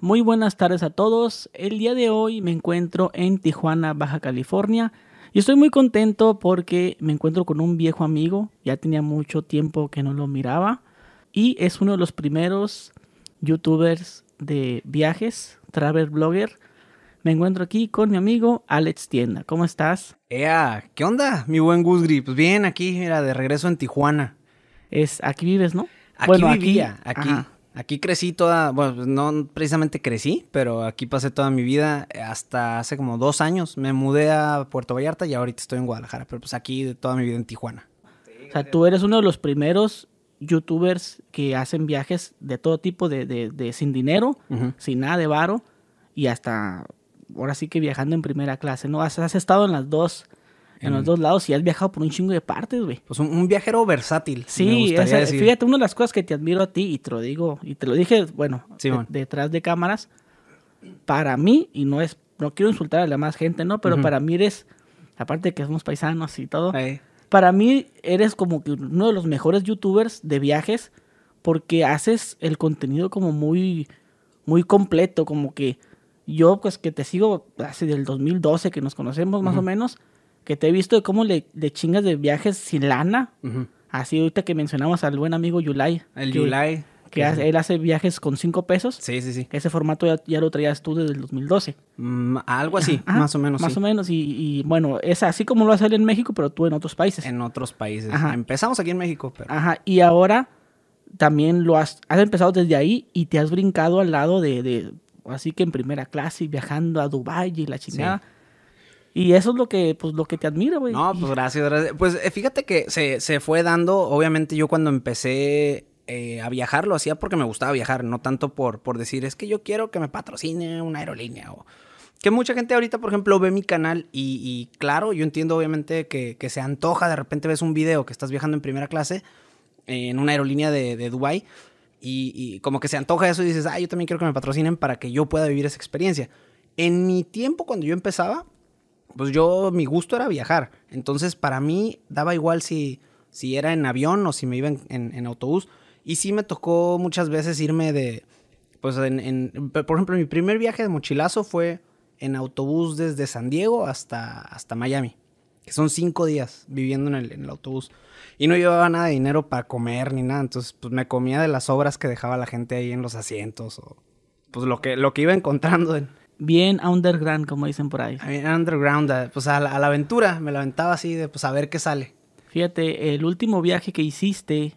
Muy buenas tardes a todos. El día de hoy me encuentro en Tijuana, Baja California. Y estoy muy contento porque me encuentro con un viejo amigo. Ya tenía mucho tiempo que no lo miraba. Y es uno de los primeros youtubers de viajes, travel blogger. Me encuentro aquí con mi amigo Alex Tienda. ¿Cómo estás? ¡Ea! ¿Qué onda, mi buen Gusgri? Pues bien, aquí, era de regreso en Tijuana. Es, aquí vives, ¿no? Aquí bueno, aquí. aquí. Aquí crecí toda, bueno, pues, no precisamente crecí, pero aquí pasé toda mi vida eh, hasta hace como dos años. Me mudé a Puerto Vallarta y ahorita estoy en Guadalajara, pero pues aquí toda mi vida en Tijuana. O sea, tú eres uno de los primeros youtubers que hacen viajes de todo tipo, de, de, sin dinero, sin nada de varo y hasta ahora sí que viajando en primera clase, ¿no? Has, has estado en las dos en, los dos lados y has viajado por un chingo de partes, güey. Pues un, viajero versátil. Sí, me decir. fíjate, una de las cosas que te admiro a ti y te lo digo, y te lo dije, bueno, detrás de cámaras, para mí, y no es, no quiero insultar a la más gente, ¿no? Pero para mí eres, aparte que somos paisanos y todo, para mí eres como que uno de los mejores youtubers de viajes porque haces el contenido como muy, muy completo, como que yo pues que te sigo hace del 2012 que nos conocemos más o menos que te he visto de cómo le, chingas de viajes sin lana. Así ahorita que mencionamos al buen amigo Yulai. El Yulai. Que él hace viajes con cinco pesos. Sí, sí, sí. Ese formato ya, lo traías tú desde el 2012. Mm, algo así, más o menos. Más o menos. Y, bueno, es así como lo hace él en México, pero tú en otros países. En otros países. Empezamos aquí en México, Ajá. Y ahora también lo has, has empezado desde ahí y te has brincado al lado de, así que en primera clase, viajando a Dubái y la chingada. Y eso es lo que, pues, lo que te admira, güey. No, pues gracias, gracias. Pues eh, fíjate que se, se fue dando, obviamente yo cuando empecé eh, a viajar lo hacía porque me gustaba viajar, no tanto por, por decir, es que yo quiero que me patrocine una aerolínea o... Que mucha gente ahorita, por ejemplo, ve mi canal y, claro, yo entiendo obviamente que, que, se antoja, de repente ves un video que estás viajando en primera clase en una aerolínea de, de Dubái y, y, como que se antoja eso y dices, ah, yo también quiero que me patrocinen para que yo pueda vivir esa experiencia. En mi tiempo, cuando yo empezaba, pues yo, mi gusto era viajar. Entonces, para mí daba igual si, si era en avión o si me iba en, autobús. Y sí me tocó muchas veces irme de, pues, en, por ejemplo, mi primer viaje de mochilazo fue en autobús desde San Diego hasta, hasta Miami. Que son cinco días viviendo en el, autobús. Y no llevaba nada de dinero para comer ni nada. Entonces, pues me comía de las obras que dejaba la gente ahí en los asientos. O pues lo que, lo que iba encontrando en, bien underground, como dicen por ahí. Bien underground, pues a la, aventura, me la aventaba así de pues a ver qué sale. Fíjate, el último viaje que hiciste,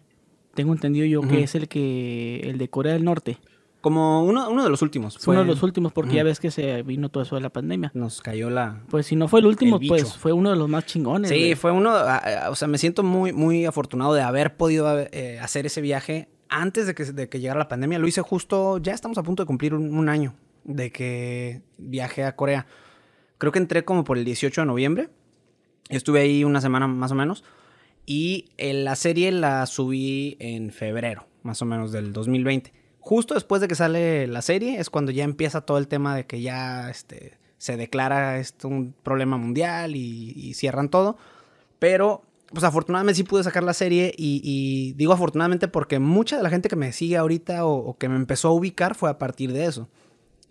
tengo entendido yo que es el que el de Corea del Norte. Como uno, uno de los últimos. Fue... Uno de los últimos, porque ya ves que se vino todo eso de la pandemia. Nos cayó la. Pues si no fue el último, pues fue uno de los más chingones. Sí, fue uno. O sea, me siento muy, muy afortunado de haber podido eh, hacer ese viaje antes de que, de que llegara la pandemia. Lo hice justo, ya estamos a punto de cumplir un año de que viajé a Corea. Creo que entré como por el 18 de noviembre. Estuve ahí una semana más o menos. Y eh, la serie la subí en febrero, más o menos del 2020. Justo después de que sale la serie es cuando ya empieza todo el tema de que ya este, se declara esto un problema mundial y, cierran todo. Pero, pues afortunadamente sí pude sacar la serie y, digo afortunadamente porque mucha de la gente que me sigue ahorita o que me empezó a ubicar fue a partir de eso.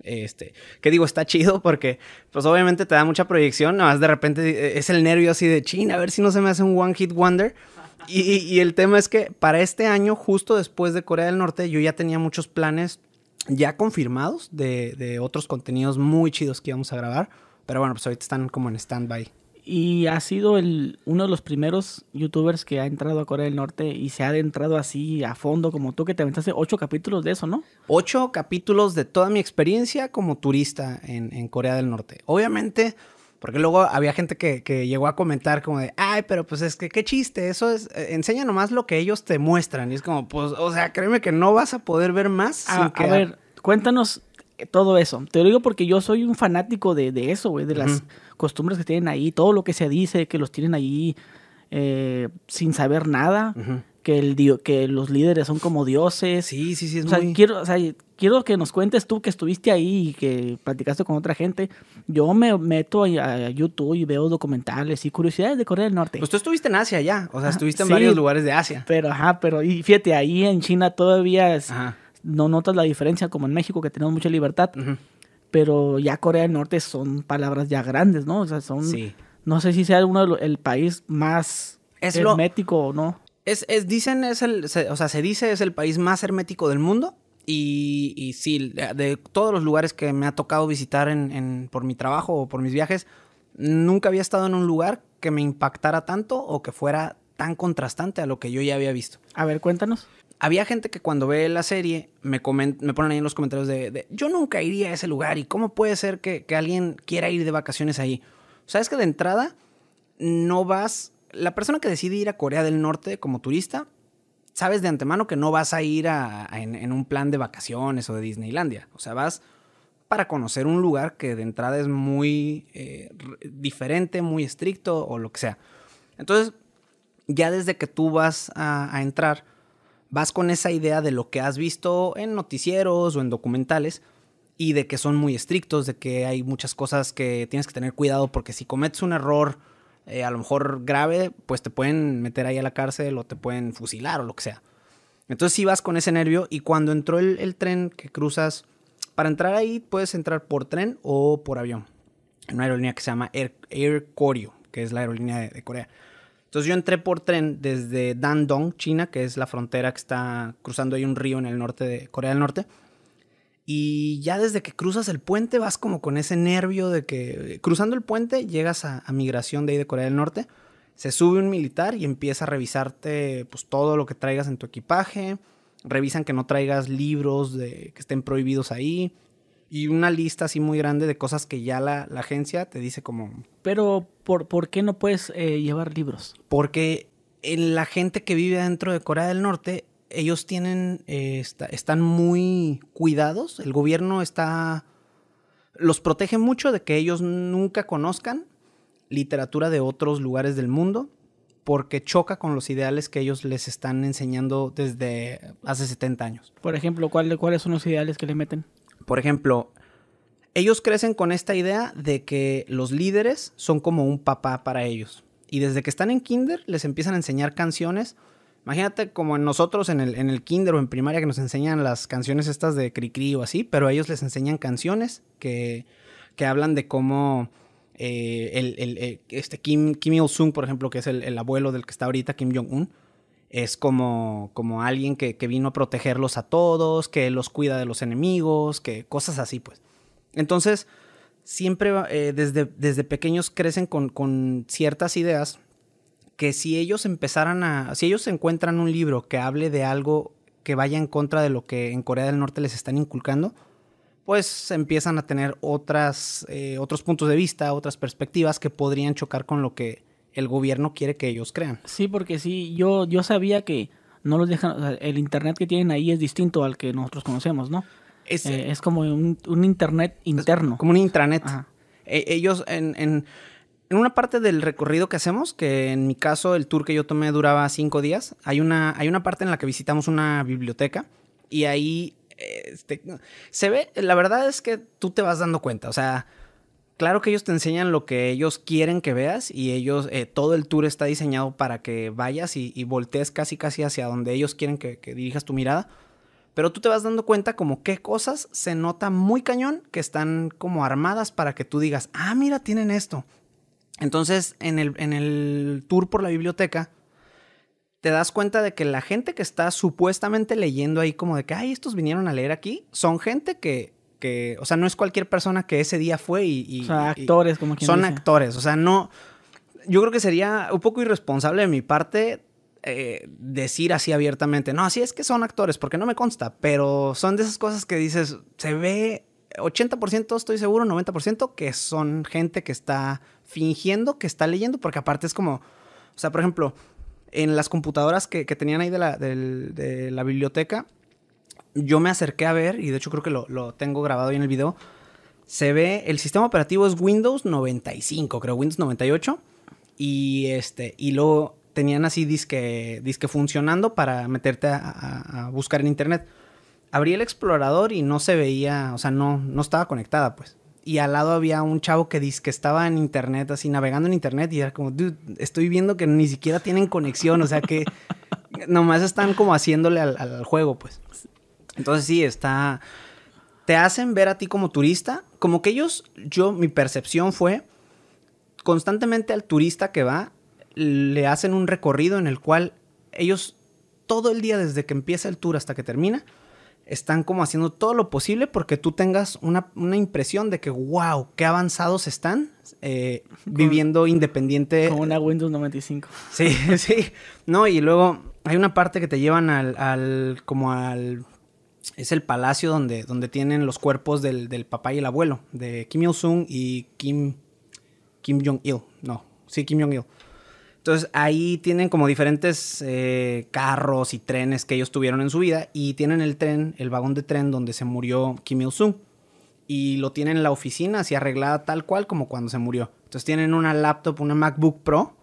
Este, que digo, está chido porque, pues obviamente te da mucha proyección, nada más de repente eh, es el nervio así de chin, a ver si no se me hace un One Hit Wonder. Y, el tema es que para este año, justo después de Corea del Norte, yo ya tenía muchos planes ya confirmados de, de otros contenidos muy chidos que íbamos a grabar. Pero bueno, pues ahorita están como en stand-by. Y ha sido el, uno de los primeros youtubers que ha entrado a Corea del Norte y se ha adentrado así a fondo, como tú que te aventaste ocho capítulos de eso, ¿no? Ocho capítulos de toda mi experiencia como turista en, Corea del Norte. Obviamente, porque luego había gente que, llegó a comentar como de, ay, pero pues es que qué chiste, eso es, eh, enseña nomás lo que ellos te muestran. Y es como, pues, o sea, créeme que no vas a poder ver más. a ver, cuéntanos eh, todo eso. Te lo digo porque yo soy un fanático de, eso, güey, de las costumbres que tienen ahí, todo lo que se dice, que los tienen ahí eh, sin saber nada, que, el que los líderes son como dioses. Sí, sí, sí, o quiero, o sea, quiero que nos cuentes tú que estuviste ahí y que platicaste con otra gente. Yo me meto a, YouTube y veo documentales y curiosidades de Corea del Norte. Pues tú estuviste en Asia ya, o sea, estuviste en varios lugares de Asia. Pero, ajá, pero y fíjate, ahí en China todavía es no notas la diferencia como en México, que tenemos mucha libertad. Pero ya Corea del Norte son palabras ya grandes, ¿no? O sea, son... No sé si sea uno el país más hermético o no. Es, dicen, es el, o sea, se dice es el país más hermético del mundo. Y, si sí, de todos los lugares que me ha tocado visitar por mi trabajo o por mis viajes, nunca había estado en un lugar que me impactara tanto o que fuera tan contrastante a lo que yo ya había visto. A ver, cuéntanos había gente que cuando ve la serie me, me ponen ahí en los comentarios de, yo nunca iría a ese lugar y cómo puede ser que, alguien quiera ir de vacaciones ahí. O que de entrada no vas, la persona que decide ir a Corea del Norte como turista, sabes de antemano que no vas a ir a, en, un plan de vacaciones o de Disneylandia. O sea, vas para conocer un lugar que de entrada es muy eh, diferente, muy estricto o lo que sea. Entonces, ya desde que tú vas a entrar, vas con esa idea de lo que has visto en noticieros o en documentales y de que son muy estrictos, de que hay muchas cosas que tienes que tener cuidado porque si cometes un error eh, a lo mejor grave, pues te pueden meter ahí a la cárcel o te pueden fusilar o lo que sea. Entonces sí vas con ese nervio y cuando entró el, tren que cruzas, para entrar ahí puedes entrar por tren o por avión, en una aerolínea que se llama Air, Air Koryo, que es la aerolínea de Corea. Entonces yo entré por tren desde Dandong, China, que es la frontera que está cruzando ahí un río en el norte de Corea del Norte. Y ya desde que cruzas el puente vas como con ese nervio de que cruzando el puente llegas a, migración de ahí de Corea del Norte. Se sube un militar y empieza a revisarte pues todo lo que traigas en tu equipaje. Revisan que no traigas libros de, que estén prohibidos ahí y una lista así muy grande de cosas que ya la, agencia te dice como... Pero, ¿por, por qué no puedes eh, llevar libros? Porque en la gente que vive dentro de Corea del Norte, ellos tienen, eh, están muy cuidados, el gobierno está, los protege mucho de que ellos nunca conozcan literatura de otros lugares del mundo, porque choca con los ideales que ellos les están enseñando desde hace 70 años. Por ejemplo, ¿cuál, ¿cuáles son los ideales que le meten? Por ejemplo, ellos crecen con esta idea de que los líderes son como un papá para ellos. Y desde que están en kinder les empiezan a enseñar canciones. Imagínate como nosotros en el, en el kinder o en primaria que nos enseñan las canciones estas de Cricri o así, pero a ellos les enseñan canciones que, hablan de cómo eh, eh, este Kim, Kim Il-sung, por ejemplo, que es el, abuelo del que está ahorita, Kim Jong-un, es como, como alguien que, vino a protegerlos a todos, que los cuida de los enemigos, que cosas así, pues. Entonces, siempre eh, desde, desde pequeños crecen con, ciertas ideas que si ellos empezaran a, si ellos encuentran un libro que hable de algo que vaya en contra de lo que en Corea del Norte les están inculcando, pues empiezan a tener otras, eh, otros puntos de vista, otras perspectivas que podrían chocar con lo que el gobierno quiere que ellos crean. Sí, porque sí, yo, yo sabía que no los dejan, el internet que tienen ahí es distinto al que nosotros conocemos, ¿no? Es, eh, es como un, internet interno. Como un intranet. E, ellos en, una parte del recorrido que hacemos, que en mi caso el tour que yo tomé duraba cinco días, hay una, hay una parte en la que visitamos una biblioteca y ahí este, se ve, la verdad es que tú te vas dando cuenta, o sea, claro que ellos te enseñan lo que ellos quieren que veas y ellos, eh, todo el tour está diseñado para que vayas y, voltees casi casi hacia donde ellos quieren que, que, dirijas tu mirada. Pero tú te vas dando cuenta como qué cosas se nota muy cañón que están como armadas para que tú digas, ah, mira, tienen esto. Entonces, en el, en el tour por la biblioteca, te das cuenta de que la gente que está supuestamente leyendo ahí como de que, ay, estos vinieron a leer aquí, son gente que que, o sea, no es cualquier persona que ese día fue y... o actores, como quien Son actores, o sea, no... Yo creo que sería un poco irresponsable de mi parte eh, decir así abiertamente, no, así es que son actores, porque no me consta, pero son de esas cosas que dices, se ve 80% estoy seguro, 90% que son gente que está fingiendo que está leyendo, porque aparte es como, o sea, por ejemplo, en las computadoras que, tenían ahí de de la biblioteca, yo me acerqué a ver, y de hecho creo que lo, tengo grabado ahí en el video, se ve, el sistema operativo es Windows 95, creo, Windows 98, y, este, y luego tenían así disque, funcionando para meterte a, buscar en Internet. Abrí el explorador y no se veía, o sea, no, no estaba conectada, pues y al lado había un chavo que disque estaba en internet, así navegando en internet, y era como, dude, estoy viendo que ni siquiera tienen conexión, o sea que nomás están como haciéndole al, al juego, pues. Entonces sí, está... Te hacen ver a ti como turista, como que ellos, yo, mi percepción fue, constantemente al turista que va, le hacen un recorrido en el cual ellos todo el día desde que empieza el tour hasta que termina, están como haciendo todo lo posible porque tú tengas una, una impresión de que, wow, qué avanzados están eh, viviendo independiente. Como una Windows 95. Sí, sí. No, y luego hay una parte que te llevan al como al es el palacio donde, donde tienen los cuerpos del, papá y el abuelo, de Kim Il-sung y Kim, Kim Jong-il. No, sí, Kim Jong-il. Entonces ahí tienen como diferentes eh, carros y trenes que ellos tuvieron en su vida y tienen el tren, el vagón de tren donde se murió Kim Il-sung. Y lo tienen en la oficina así arreglada tal cual como cuando se murió. Entonces tienen una laptop, una MacBook Pro,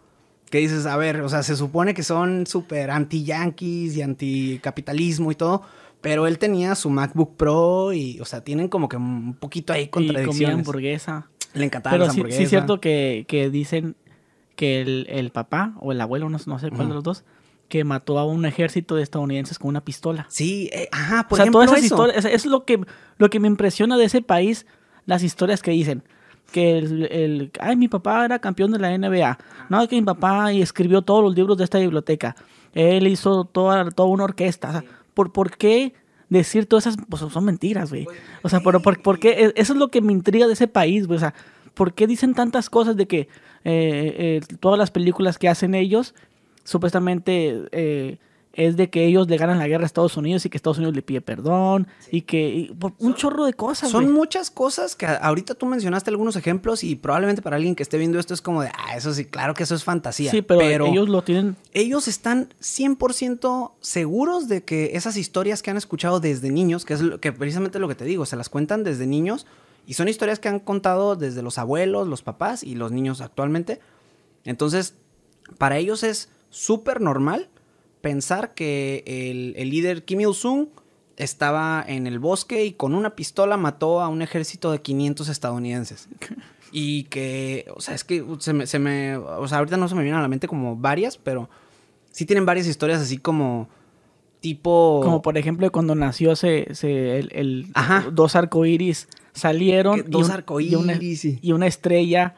que dices, a ver, o sea, se supone que son súper anti-yankees y anti-capitalismo y todo, pero él tenía su MacBook Pro y, o sea, tienen como que un poquito ahí contradicciones. Y comía hamburguesa. Le encantaba Pero sí, es cierto que, dicen que el, papá o el abuelo, no, sé cuál de los dos, que mató a un ejército de estadounidenses con una pistola. Sí, eh, ajá, por sea, eso. es lo que, lo que me impresiona de ese país, las historias que dicen. Que el, el, ay, mi papá era campeón de la NBA. No, que mi papá escribió todos los libros de esta biblioteca. Él hizo toda, toda una orquesta. O sea, por, qué decir todas esas pues, son mentiras, güey. O sea, por, qué? E, eso es lo que me intriga de ese país, güey. O sea, ¿por qué dicen tantas cosas de que eh, eh, todas las películas que hacen ellos supuestamente eh, es de que ellos le ganan la guerra a Estados Unidos y que Estados Unidos le pide perdón y que un chorro de cosas. Son muchas cosas que ahorita tú mencionaste algunos ejemplos y probablemente para alguien que esté viendo esto es como de, ah, eso sí, claro que eso es fantasía. Sí, pero, ellos lo tienen. Ellos están 100% seguros de que esas historias que han escuchado desde niños, que es lo, que precisamente lo que te digo, se las cuentan desde niños y son historias que han contado desde los abuelos, los papás y los niños actualmente. Entonces, para ellos es súper normal pensar que el, líder Kim Il-sung estaba en el bosque y con una pistola mató a un ejército de 500 estadounidenses. Y que, o sea, es que se me, o sea, ahorita no se me vienen a la mente como varias, pero sí tienen varias historias así como tipo... Como por ejemplo cuando nació se, se el, Ajá. dos arcoíris salieron. dos arcoíris. y una estrella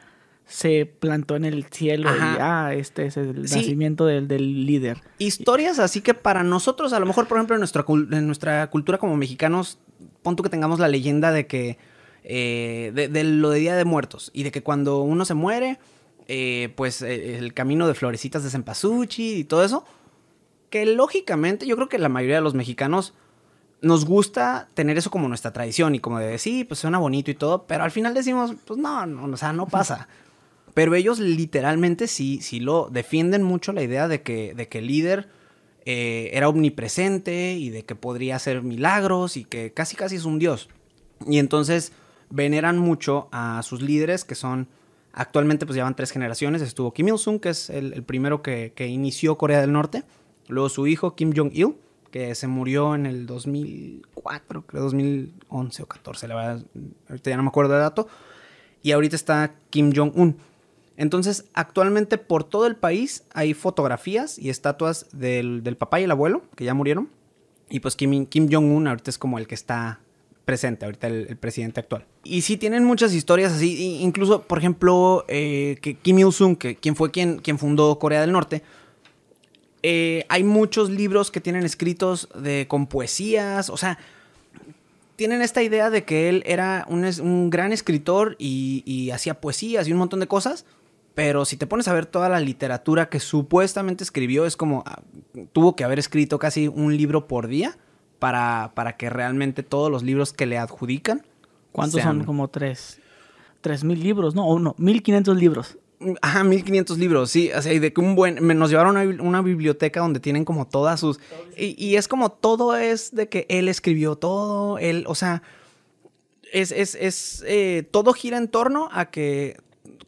se plantó en el cielo y ah, este es el nacimiento del, líder. Historias así que para nosotros, a lo mejor, por ejemplo, en nuestra, nuestra cultura como mexicanos, pon que tengamos la leyenda de que eh, de, lo de Día de Muertos y de que cuando uno se muere, eh, pues eh, el camino de florecitas de Cempasúchil y todo eso, que lógicamente yo creo que la mayoría de los mexicanos nos gusta tener eso como nuestra tradición y como de sí, pues suena bonito y todo, pero al final decimos, pues no o sea, no pasa. Pero ellos literalmente sí, sí lo defienden mucho la idea de que, de que el líder eh, era omnipresente y de que podría hacer milagros y que casi casi es un dios. Y entonces veneran mucho a sus líderes que son actualmente pues llevan tres generaciones. Estuvo Kim Il-sung, que es el, primero que, inició Corea del Norte. Luego su hijo Kim Jong-il, que se murió en el 2004, creo 2011 o 14, la verdad. Ahorita ya no me acuerdo de dato. Y ahorita está Kim Jong-un. Entonces, actualmente por todo el país hay fotografías y estatuas del, papá y el abuelo, que ya murieron. Y pues Kim, Kim Jong-un ahorita es como el que está presente, ahorita el, presidente actual. Y sí tienen muchas historias así, incluso, por ejemplo, eh, que Kim Il-sung, que quien fue quien, fundó Corea del Norte, eh, hay muchos libros que tienen escritos con poesías, o sea, tienen esta idea de que él era un, gran escritor y hacía poesías y un montón de cosas, pero si te pones a ver toda la literatura que supuestamente escribió, es como ah, tuvo que haber escrito casi un libro por día para, para que realmente todos los libros que le adjudican. ¿Cuántos son? Como tres. Tres mil libros, ¿no? uno, mil quinientos libros. Ajá, 1500 libros, sí, o sea, y de que un buen, nos llevaron a una biblioteca donde tienen como todas sus, y, es como todo es de que él escribió todo, él, o sea, es, es, eh, todo gira en torno a que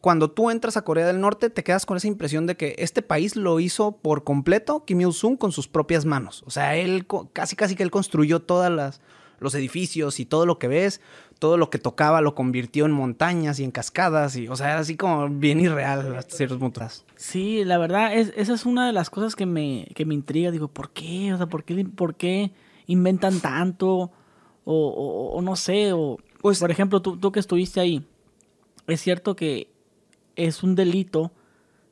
cuando tú entras a Corea del Norte, te quedas con esa impresión de que este país lo hizo por completo Kim Il-sung con sus propias manos. O sea, él casi casi que él construyó todos los edificios y todo lo que ves, todo lo que tocaba lo convirtió en montañas y en cascadas y, o sea, era así como bien irreal las ciertos puntos. Sí, la verdad, esa es una de las cosas que me, me intriga. Digo, ¿por qué? O ¿por qué, inventan tanto? O, o, no sé, o... Pues por ejemplo, tú que estuviste ahí, es cierto que es un delito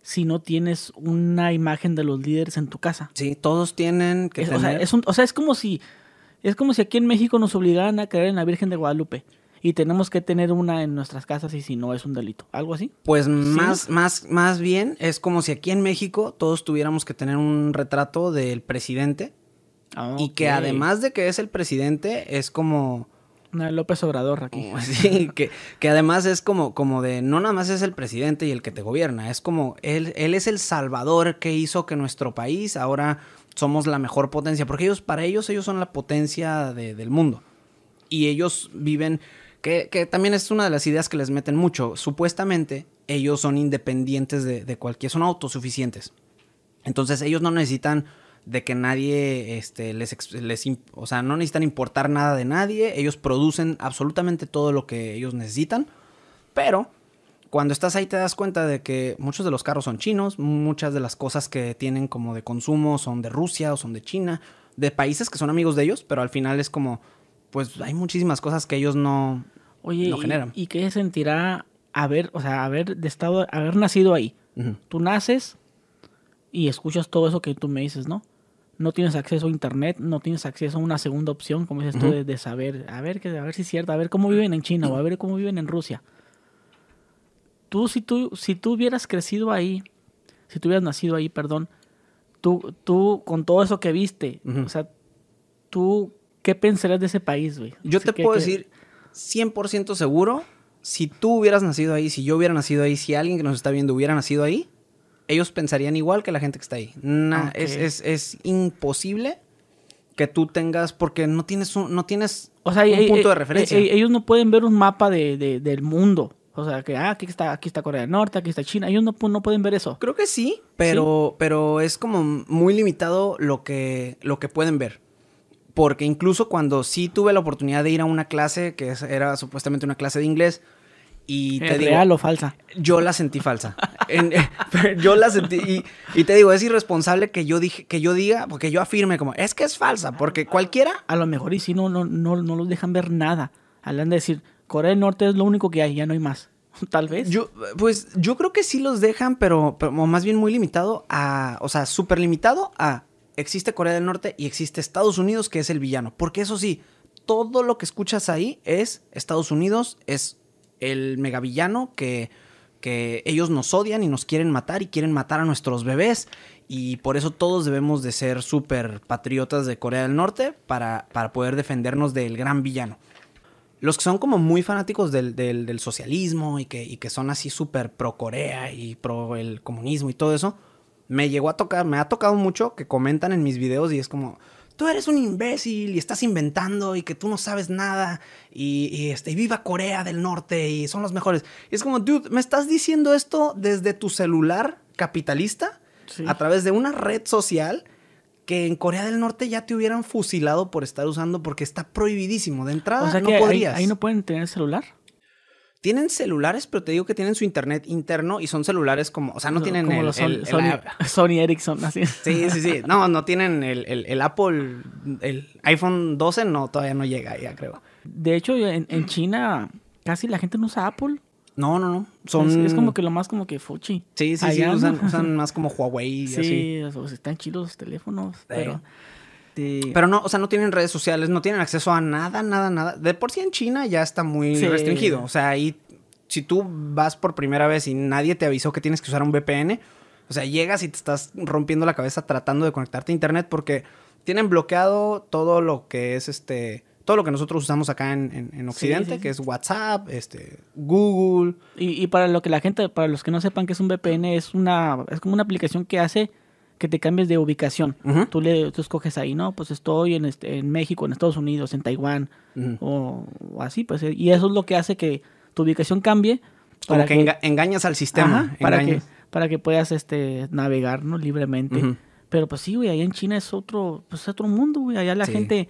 si no tienes una imagen de los líderes en tu casa. Sí, todos tienen que tener... o, sea, es como si es como si aquí en México nos obligaran a creer en la Virgen de Guadalupe y tenemos que tener una en nuestras casas y si no es un delito, algo así. Pues más más más bien es como si aquí en México todos tuviéramos que tener un retrato del presidente ah, y que además de que es el presidente es como López Obrador aquí. Oh, que, además es como, como de, no nada más es el presidente y el que te gobierna, es como, él, él es el salvador que hizo que nuestro país ahora somos la mejor potencia, porque ellos, para ellos, ellos son la potencia del mundo. Y ellos viven, que, también es una de las ideas que les meten mucho, supuestamente ellos son independientes de, de cualquier, son autosuficientes. Entonces ellos no necesitan de que nadie este, les, o sea, no necesitan importar nada de nadie, ellos producen absolutamente todo lo que ellos necesitan, pero cuando estás ahí te das cuenta de que muchos de los carros son chinos, muchas de las cosas que tienen como de consumo son de Rusia o son de China, de países que son amigos de ellos, pero al final es como, pues hay muchísimas cosas que ellos no, no generan. ¿y, ¿y qué sentirá haber, o sea, haber, estado, haber nacido ahí? Tú naces y escuchas todo eso que tú me dices, ¿no? no tienes acceso a internet, no tienes acceso a una segunda opción, como dices esto de, saber, a ver, a ver si es cierto, a ver cómo viven en China o a ver cómo viven en Rusia. Tú, si tú, si tú hubieras crecido ahí, si tú hubieras nacido ahí, perdón, tú, tú con todo eso que viste, o sea, tú, ¿qué pensarías de ese país, güey? Yo te puedo decir 100% seguro, si tú hubieras nacido ahí, si yo hubiera nacido ahí, si alguien que nos está viendo hubiera nacido ahí, ellos pensarían igual que la gente que está ahí. No, ah, es, imposible que tú tengas, porque no tienes un, no tienes eh, punto de eh, eh, referencia. ellos no pueden ver un mapa del mundo. O sea, que ah, aquí está, aquí está Corea del Norte, aquí está China. Ellos no, no pueden ver eso. Creo que sí, pero, pero es como muy limitado lo que, lo que pueden ver. Porque incluso cuando sí tuve la oportunidad de ir a una clase, que era supuestamente una clase de inglés, y te digo, ¿Real falsa? Yo la sentí falsa. Eh, yo la sentí. Y, te digo, es irresponsable que yo, dije, que yo diga, porque yo afirme como, es que es falsa, porque cualquiera. A lo mejor y si no, no, no, no los dejan ver nada. Hablan de decir, Corea del Norte es lo único que hay, ya no hay más. Tal vez. Yo, pues yo creo que sí los dejan, pero, pero más bien muy limitado a. O sea, súper limitado a. Existe Corea del Norte y existe Estados Unidos, que es el villano. Porque eso sí, todo lo que escuchas ahí es Estados Unidos, es el megavillano que, que ellos nos odian y nos quieren matar y quieren matar a nuestros bebés y por eso todos debemos de ser súper patriotas de Corea del Norte para, para, poder defendernos del gran villano. Los que son como muy fanáticos del, socialismo y que, y que son así súper pro Corea y pro el comunismo y todo eso, me llegó a tocar, me ha tocado mucho que comentan en mis videos y es como, tú eres un imbécil y estás inventando y que tú no sabes nada y, este, viva Corea del Norte y son los mejores. Y es como, dude, ¿me estás diciendo esto desde tu celular capitalista? A través de una red social que en Corea del Norte ya te hubieran fusilado por estar usando porque está prohibidísimo. De entrada, o sea que ahí no pueden tener celular tienen celulares, pero te digo que tienen su internet interno y son celulares como, o sea, no, tienen el, Sony, Ericsson, así. Sí, sí, sí. No, no tienen el, Apple, el iPhone 12, no, todavía no llega, ya creo. De hecho, en, China casi la gente no usa Apple. No, no, no. Son... Es, como que lo más como que fuchi. Sí, sí, sí. Usan, más como Huawei. Sí, así. están chidos los teléfonos. Pero este, Pero no, o sea, no tienen redes sociales, no tienen acceso a nada, nada, nada. De por sí en China ya está muy restringido. O sea, ahí, si tú vas por primera vez y nadie te avisó que tienes que usar un VPN, o sea, llegas y te estás rompiendo la cabeza tratando de conectarte a internet porque tienen bloqueado todo lo que es este todo lo que nosotros usamos acá en, Occidente, que es WhatsApp, este, Google. Y, y, para lo que la gente, para los que no sepan que es un VPN, es una, es como una aplicación que hace que te cambies de ubicación. tú, le, tú escoges ahí, no, pues estoy en, este, en México, en Estados Unidos, en Taiwán, o, así, pues. Eh, y eso es lo que hace que tu ubicación cambie. Para que, engañas al sistema. para, que, para que puedas este, navegar ¿no? libremente. Pero pues sí, güey, allá en China es otro, pues, otro mundo, güey. Allá la gente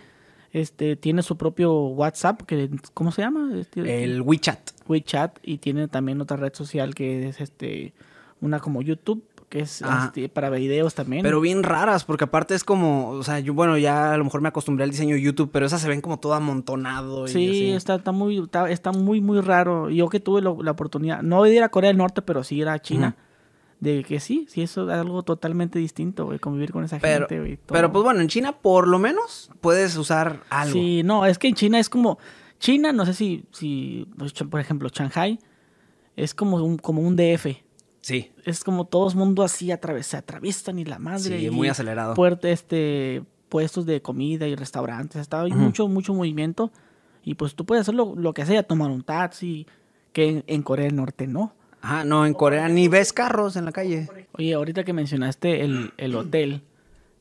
este, tiene su propio WhatsApp, que, ¿cómo se llama? Este, el WeChat. WeChat, y tiene también otra red social que es este una como YouTube, que es este, para videos también. Pero bien raras, porque aparte es como, o sea, yo, bueno, ya a lo mejor me acostumbré al diseño de YouTube, pero esas se ven como todo amontonado. Y sí, Está, está, muy, está, muy, muy raro. Yo que tuve la oportunidad, no de ir a Corea del Norte, pero sí ir a China. de que sí, sí, eso es algo totalmente distinto, güey, convivir con esa gente, Pero pues bueno, en China por lo menos puedes usar algo. Sí, no, es que en China es como, China, no sé si, si pues, por ejemplo, Shanghai es como un, como un DF. Sí. Es como todo el mundo así se atraviesan y la madre. Sí, y muy acelerado. este, puestos de comida y restaurantes. Hay mucho, mucho movimiento. Y pues tú puedes hacer lo, que sea, tomar un taxi, que en, Corea del Norte no. Ah, no, en Corea ni ves carros en la calle. Oye, ahorita que mencionaste el, hotel,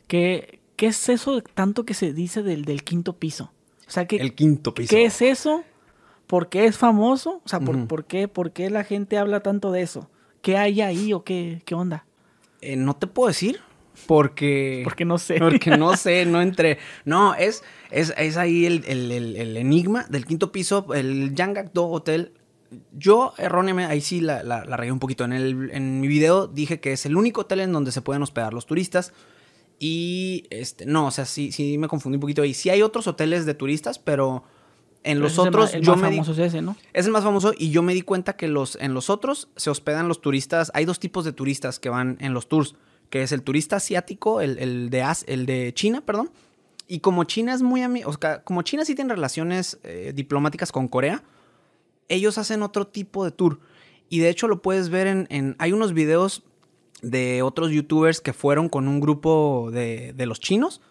¿qué, ¿qué es eso tanto que se dice del, del quinto piso? O sea, el quinto piso. ¿Qué es eso? ¿Por qué es famoso? O sea, ¿por, ¿por, qué, ¿por qué la gente habla tanto de eso? ¿Qué hay ahí o qué, qué onda? Eh, no te puedo decir. Porque. Porque no sé. Porque no sé, no entré. No, es, es, es ahí el, enigma del quinto piso, el Yangakdo Hotel. Yo erróneamente, ahí sí la, la, un poquito. En, el, en mi video dije que es el único hotel en donde se pueden hospedar los turistas. Y este, no, o sea, sí, sí me confundí un poquito ahí. Sí hay otros hoteles de turistas, pero en los otros, es el, yo más me famoso ese, ¿no? Es el más famoso y yo me di cuenta que los, en los otros se hospedan los turistas. Hay dos tipos de turistas que van en los tours, que es el turista asiático, el, de, el de China, perdón. Y como China es muy amigo, sea, como China sí tiene relaciones eh, diplomáticas con Corea, ellos hacen otro tipo de tour. Y de hecho lo puedes ver en, hay unos videos de otros youtubers que fueron con un grupo de, de los chinos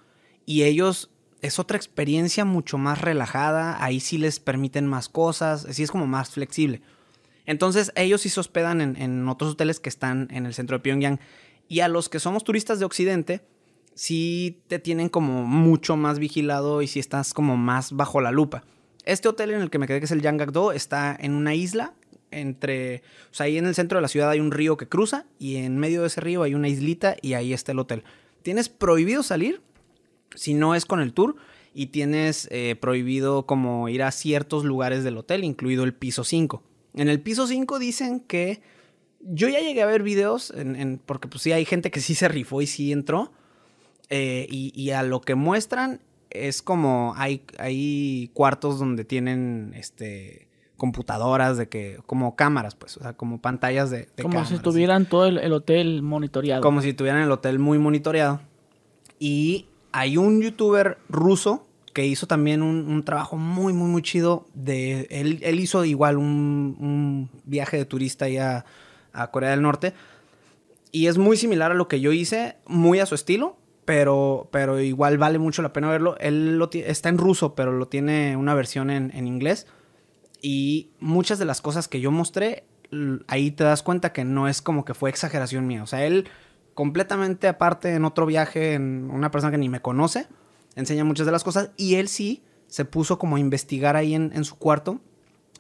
y ellos es otra experiencia mucho más relajada, ahí sí les permiten más cosas, así es como más flexible. Entonces ellos sí se hospedan en, otros hoteles que están en el centro de Pyongyang y a los que somos turistas de Occidente sí te tienen como mucho más vigilado y si estás como más bajo la lupa. Este hotel en el que me quedé, que es el Yanggakdo, está en una isla entre, o sea, ahí en el centro de la ciudad hay un río que cruza y en medio de ese río hay una islita y ahí está el hotel. Tienes prohibido salir si no es con el tour y tienes eh, prohibido como ir a ciertos lugares del hotel, incluido el piso 5. En el piso 5 dicen que yo ya llegué a ver videos, porque pues sí hay gente que sí se rifó y sí entró. Eh, y, a lo que muestran es como hay, hay cuartos donde tienen este computadoras de que como cámaras pues o sea como pantallas de, de como si tuvieran todo el, el, hotel monitoreado como si tuvieran el hotel muy monitoreado y hay un youtuber ruso que hizo también un, trabajo muy, muy, muy chido. De, él, él hizo igual un, viaje de turista ahí a Corea del Norte. Y es muy similar a lo que yo hice, muy a su estilo, pero, pero igual vale mucho la pena verlo. Él lo está en ruso, pero lo tiene una versión en, en inglés. Y muchas de las cosas que yo mostré, ahí te das cuenta que no es como que fue exageración mía. O sea, él completamente aparte en otro viaje, en una persona que ni me conoce, enseña muchas de las cosas y él sí se puso como a investigar ahí en, en su cuarto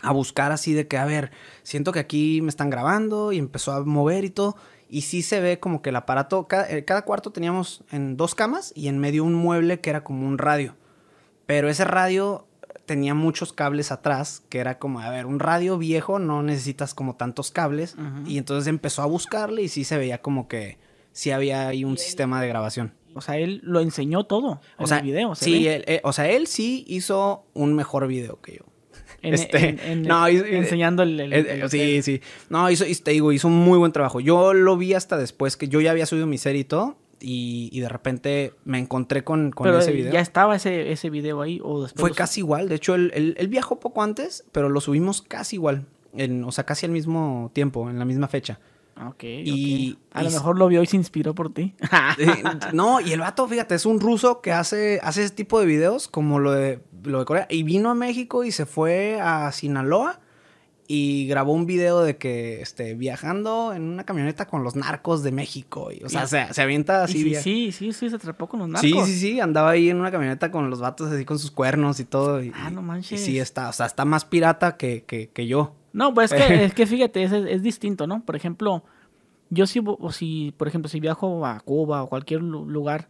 a buscar así de que, a ver, siento que aquí me están grabando y empezó a mover y todo. Y sí se ve como que el aparato, cada, eh, cada, cuarto teníamos en dos camas y en medio un mueble que era como un radio. Pero ese radio tenía muchos cables atrás, que era como, a ver, un radio viejo no necesitas como tantos cables. Y entonces empezó a buscarle y sí se veía como que sí había ahí un sistema de grabación. O sea, él lo enseñó todo en o sea, el video. sí, o sea, él sí hizo un mejor video que yo. este, no, enseñando el, eh, eh, Sí, sí. No, hizo, te digo, hizo un muy buen trabajo. Yo lo vi hasta después que yo ya había subido mi serie y todo. Y, de repente me encontré con, ese video. ¿Ya estaba ese, ese video ahí? o Fue casi igual. De hecho, él, viajó poco antes, pero lo subimos casi igual. o sea, casi al mismo tiempo, en la misma fecha. Ah, ok, y, A lo mejor lo vio y se inspiró por ti. Eh, no, y el vato, fíjate, es un ruso que hace, hace ese tipo de videos como lo de, lo de Corea. Y vino a México y se fue a Sinaloa y grabó un video de que este, viajando en una camioneta con los narcos de México. Y, o sea, se, avienta así. Sí, sí, sí, sí, se atrapó con los narcos. Sí, sí, sí, andaba ahí en una camioneta con los vatos así con sus cuernos y todo. Y, ah, no manches. Y sí, está, o sea, está más pirata que, que, yo. No, pues es que, es que fíjate, es, distinto, ¿no? Por ejemplo, yo si... o si, por ejemplo, si viajo a Cuba o cualquier lugar,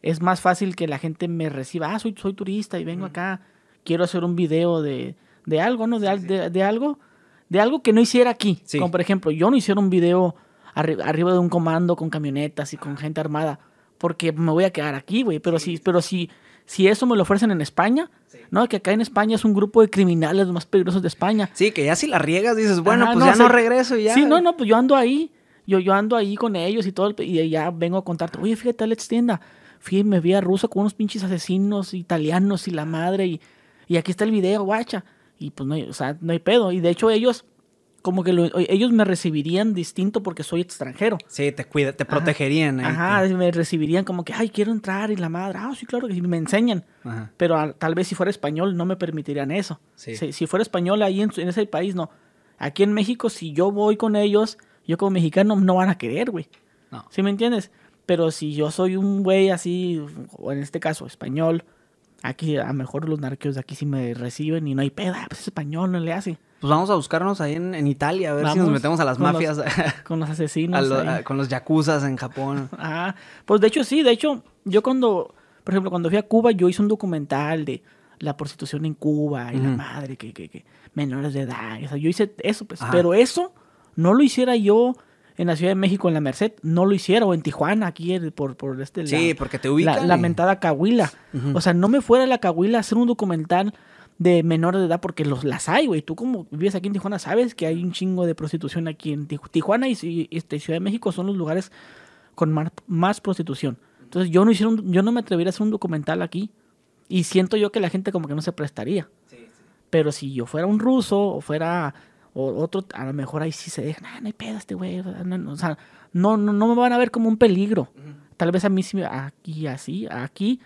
es más fácil que la gente me reciba. Ah, soy, soy turista y vengo acá, quiero hacer un video de, de algo, ¿no? de, de algo de algo que no hiciera aquí. Como por ejemplo, yo no hiciera un video arriba de un comando con camionetas y con gente armada, porque me voy a quedar aquí, güey. Pero sí. si, pero si, si eso me lo ofrecen en España, ¿no? Que acá en España es un grupo de criminales más peligrosos de España. Sí, que ya si la riegas dices, bueno, pues ya no regreso y ya. Sí, no, no, pues yo ando ahí. Yo, yo ando ahí con ellos y todo, y ya vengo a contarte, oye, fíjate, Alex Tienda, fíjate, me vi a ruso con unos pinches asesinos italianos y la madre, y, y aquí está el video, guacha. Y pues no hay, o sea, no hay pedo. Y de hecho ellos, como que ellos me recibirían distinto porque soy extranjero. Sí, te cuida, te protegerían. me recibirían como que, ay, quiero entrar y la madre, ah, sí, claro que me enseñan. Pero ah, tal vez si fuera español no me permitirían eso. Si, fuera español ahí en, en, ese país, no. Aquí en México, si yo voy con ellos, yo como mexicano no van a querer, güey. No. ¿Sí me entiendes? Pero si yo soy un güey así, o en este caso español, Aquí, a lo mejor los narcos de aquí sí me reciben y no hay peda, pues es español, no le hace. Pues vamos a buscarnos ahí en, Italia, a ver si nos metemos a las mafias. con los asesinos. con los yakuzas en Japón. ah, pues de hecho sí, de hecho, yo cuando, por ejemplo, cuando fui a Cuba, yo hice un documental de la prostitución en Cuba y la madre, que, que, que menores de edad. O sea, yo hice eso, pues. Pero eso no lo hiciera yo en la Ciudad de México, en la Merced, no lo hicieron. en Tijuana, aquí por, por este Sí, porque te ubican. La, lamentada Cahuila. O sea, no me fuera la Cahuila a hacer un documental de menor de edad, porque los, las hay, güey. Tú como vives aquí en Tijuana sabes que hay un chingo de prostitución aquí en Tijuana y, este, Ciudad de México son los lugares con más, prostitución. Entonces yo no, hicieron, yo no me atrevería a hacer un documental aquí y siento yo que la gente como que no se prestaría. Pero si yo fuera un ruso o fuera o otro, a lo mejor ahí sí se dejan, ah, no hay pedo este güey. No, o sea, no, no, me van a ver como un peligro. Tal vez a mí sí, aquí así, aquí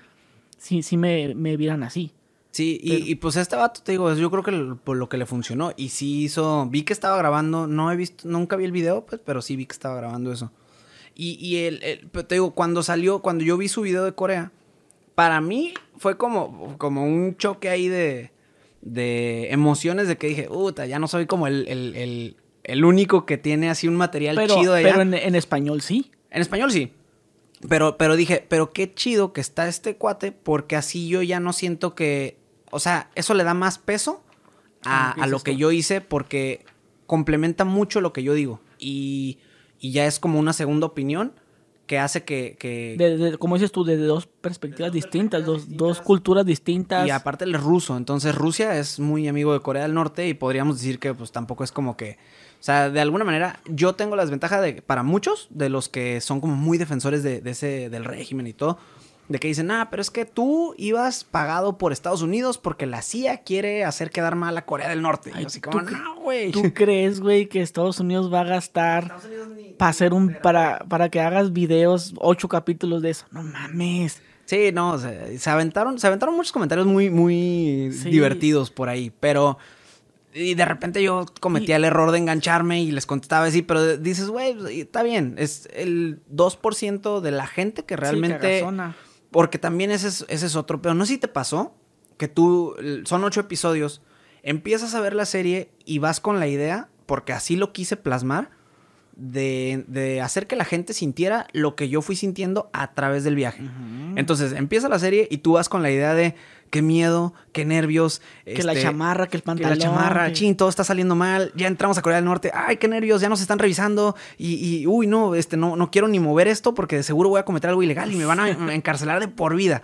sí, sí me, me vieran así. Sí, y, pues este vato, te digo, yo creo que por lo que le funcionó. Y sí hizo, vi que estaba grabando, no he visto, nunca vi el video, pues, pero sí vi que estaba grabando eso. Y, y el, el, te digo, cuando salió, cuando yo vi su video de Corea, para mí fue como, como un choque ahí de, de emociones de que dije, puta, ya no soy como el, único que tiene así un material chido Pero en, español sí. En español sí. Pero, pero dije, pero qué chido que está este cuate, porque así yo ya no siento que. O sea, eso le da más peso a, ah, a lo que yo hice, porque complementa mucho lo que yo digo. Y, y ya es como una segunda opinión que hace que... que... como dices tú, desde dos perspectivas de dos distintas, perspectivas dos, distintas. dos culturas distintas. Y aparte el ruso, entonces Rusia es muy amigo de Corea del Norte y podríamos decir que pues tampoco es como que... O sea, de alguna manera yo tengo la desventaja de, para muchos de los que son como muy defensores de, de ese, del régimen y todo, de que dicen, ah, pero es que tú ibas pagado por Estados Unidos porque la CIA quiere hacer quedar mal a Corea del Norte. Y y así como, no, güey. ¿Tú crees, güey, que Estados Unidos va a gastar para hacer un, para, para que hagas videos, ocho capítulos de eso? No mames. Sí, no, se, aventaron, se aventaron muchos comentarios muy, muy divertidos por ahí, pero... Y de repente yo cometía el error de engancharme y les contestaba así, pero dices, güey, pues, está bien, es el 2% de la gente que realmente... Sí, porque también ese es, otro, pero no sé si te pasó que tú, son ocho episodios, empiezas a ver la serie y vas con la idea, porque así lo quise plasmar, de, hacer que la gente sintiera lo que yo fui sintiendo a través del viaje. Entonces empieza la serie y tú vas con la idea de qué miedo, qué nervios. Que la este, chamarra, que el pantalón. Que la chamarra, ching, todo está saliendo mal. Ya entramos a Corea del Norte. Ay, qué nervios, ya nos están revisando. Y, uy, no, este, no, no quiero ni mover esto porque de seguro voy a cometer algo ilegal y me van a encarcelar de por vida.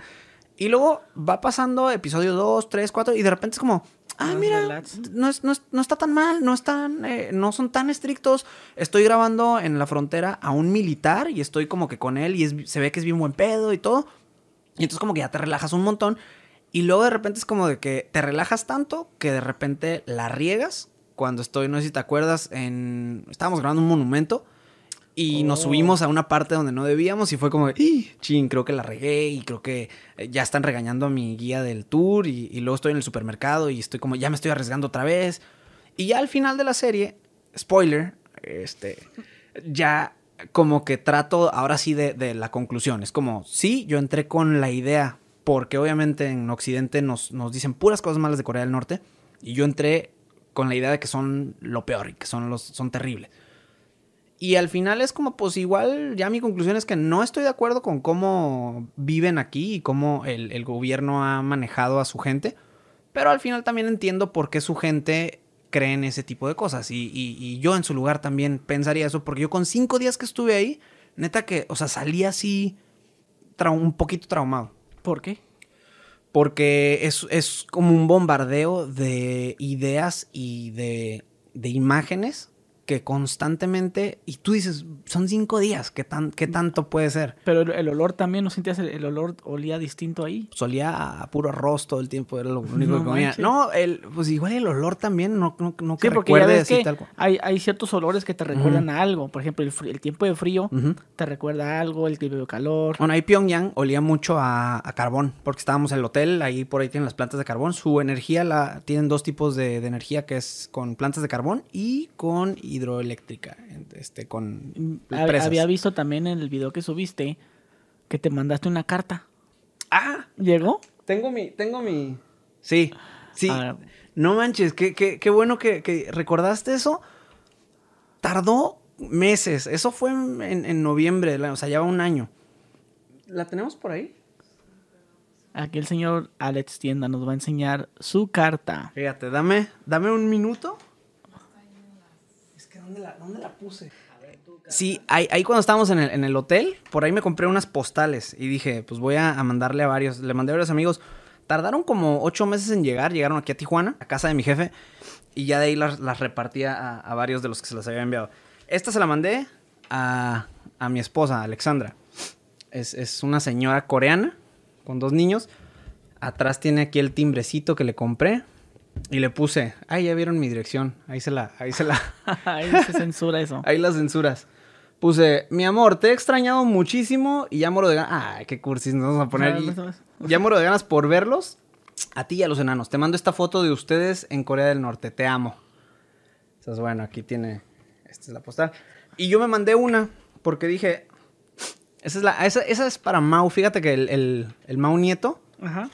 Y luego va pasando episodio 2, 3, 4 y de repente es como, ah, mira, no, es, no, está tan mal, no, están, eh, no son tan estrictos. Estoy grabando en la frontera a un militar y estoy como que con él y se ve que es bien buen pedo y todo. Y entonces como que ya te relajas un montón. Y luego de repente es como de que te relajas tanto que de repente la riegas. Cuando estoy, no sé si te acuerdas, en... Estábamos grabando un monumento y nos oh. subimos a una parte donde no debíamos y fue como, de, ching, creo que la regué y creo que eh, ya están regañando a mi guía del tour y, y luego estoy en el supermercado y estoy como, ya me estoy arriesgando otra vez. Y ya al final de la serie, spoiler, este, ya como que trato ahora sí de, la conclusión. Es como, sí, yo entré con la idea, porque obviamente en Occidente nos, dicen puras cosas malas de Corea del Norte, y yo entré con la idea de que son lo peor y que son, los, son terribles. Y al final es como, pues igual, ya mi conclusión es que no estoy de acuerdo con cómo viven aquí y cómo el, el gobierno ha manejado a su gente, pero al final también entiendo por qué su gente creen ese tipo de cosas. Y, yo en su lugar también pensaría eso, porque yo con cinco días que estuve ahí, neta que, o sea, salí así un poquito traumado. ¿Por qué? Porque es, es como un bombardeo de ideas y de, de imágenes constantemente, y tú dices, son cinco días, ¿qué, tan, qué tanto puede ser? Pero el, olor también, ¿no sentías el, olor olía distinto ahí? Solía pues a puro arroz todo el tiempo, era lo único que comía. No, el, pues igual el olor también, no, no, que Hay, ciertos olores que te recuerdan a algo, por ejemplo, el, tiempo de frío te recuerda a algo, el tiempo de calor. Bueno, ahí Pyongyang olía mucho a, carbón, porque estábamos en el hotel, ahí por ahí tienen las plantas de carbón, su energía la tienen dos tipos de, de energía, que es con plantas de carbón y con hidrógeno hidroeléctrica. Este, con mm, presas. Había visto también en el video que subiste que te mandaste una carta. Ah, ¿llegó? Tengo mi, tengo mi. Sí, sí. Ah. no manches, qué, qué, qué bueno que, que, recordaste eso. Tardó meses. Eso fue en, en, noviembre, o sea, va un año. ¿La tenemos por ahí? Aquí el señor Alex Tienda nos va a enseñar su carta. Fíjate, dame, dame un minuto. ¿Dónde la, puse? Sí, ahí, cuando estábamos en el, hotel, por ahí me compré unas postales y dije, pues voy a, mandarle a varios. Le mandé a varios amigos. Tardaron como ocho meses en llegar. Llegaron aquí a Tijuana, a casa de mi jefe. Y ya de ahí las, repartía a, varios de los que se las había enviado. Esta se la mandé a, mi esposa, Alexandra. Es, es, una señora coreana con dos niños. Atrás tiene aquí el timbrecito que le compré. Y le puse, ay, ya vieron mi dirección. Ahí se la, ahí se la. ahí se censura eso. Ahí las censuras. Puse, mi amor, te he extrañado muchísimo y ya moro de ganas. Ay, qué cursis, nos vamos a poner. ya moro de ganas por verlos. A ti y a los enanos. Te mando esta foto de ustedes en Corea del Norte. Te amo. Entonces, bueno, aquí tiene. Esta es la postal. Y yo me mandé una porque dije. Esa es, la, esa, es para Mau. Fíjate que el, el, el Mau Nieto. Ajá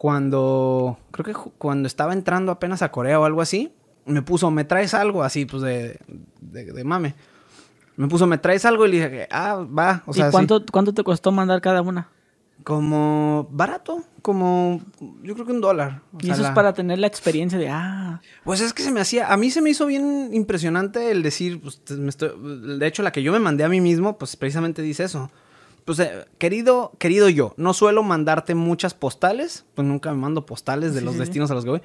cuando, creo que cuando estaba entrando apenas a Corea o algo así, me puso, ¿me traes algo? Así, pues de, mame. Me puso, ¿me traes algo? Y le dije, ah, va. O sea, ¿Y cuánto, cuánto te costó mandar cada una? Como barato, como yo creo que un dólar. y eso es para tener la experiencia de, ah. Pues es que se me hacía, a mí se me hizo bien impresionante el decir, pues, me estoy... de hecho la que yo me mandé a mí mismo, pues precisamente dice eso pues, eh, querido, querido yo, no suelo mandarte muchas postales, pues nunca me mando postales de los destinos a los que voy,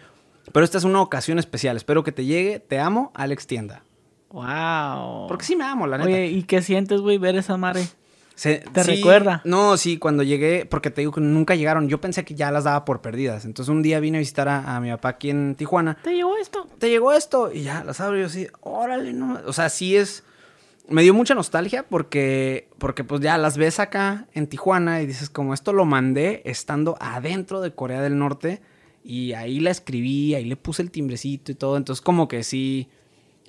pero esta es una ocasión especial, espero que te llegue, te amo, Alex Tienda. Wow. Porque sí me amo, la neta. Oye, ¿y qué sientes, güey, ver esa madre? ¿Te recuerda? No, sí, cuando llegué, porque te digo que nunca llegaron, yo pensé que ya las daba por perdidas. Entonces un día vine a visitar a, mi papá aquí en Tijuana. ¿Te llegó esto? Te llegó esto. Y ya las abro y yo así, órale, no. O sea, sí es me dio mucha nostalgia porque, porque pues ya las ves acá en Tijuana y dices, como esto lo mandé estando adentro de Corea del Norte y ahí la escribí, ahí le puse el timbrecito y todo, entonces como que sí,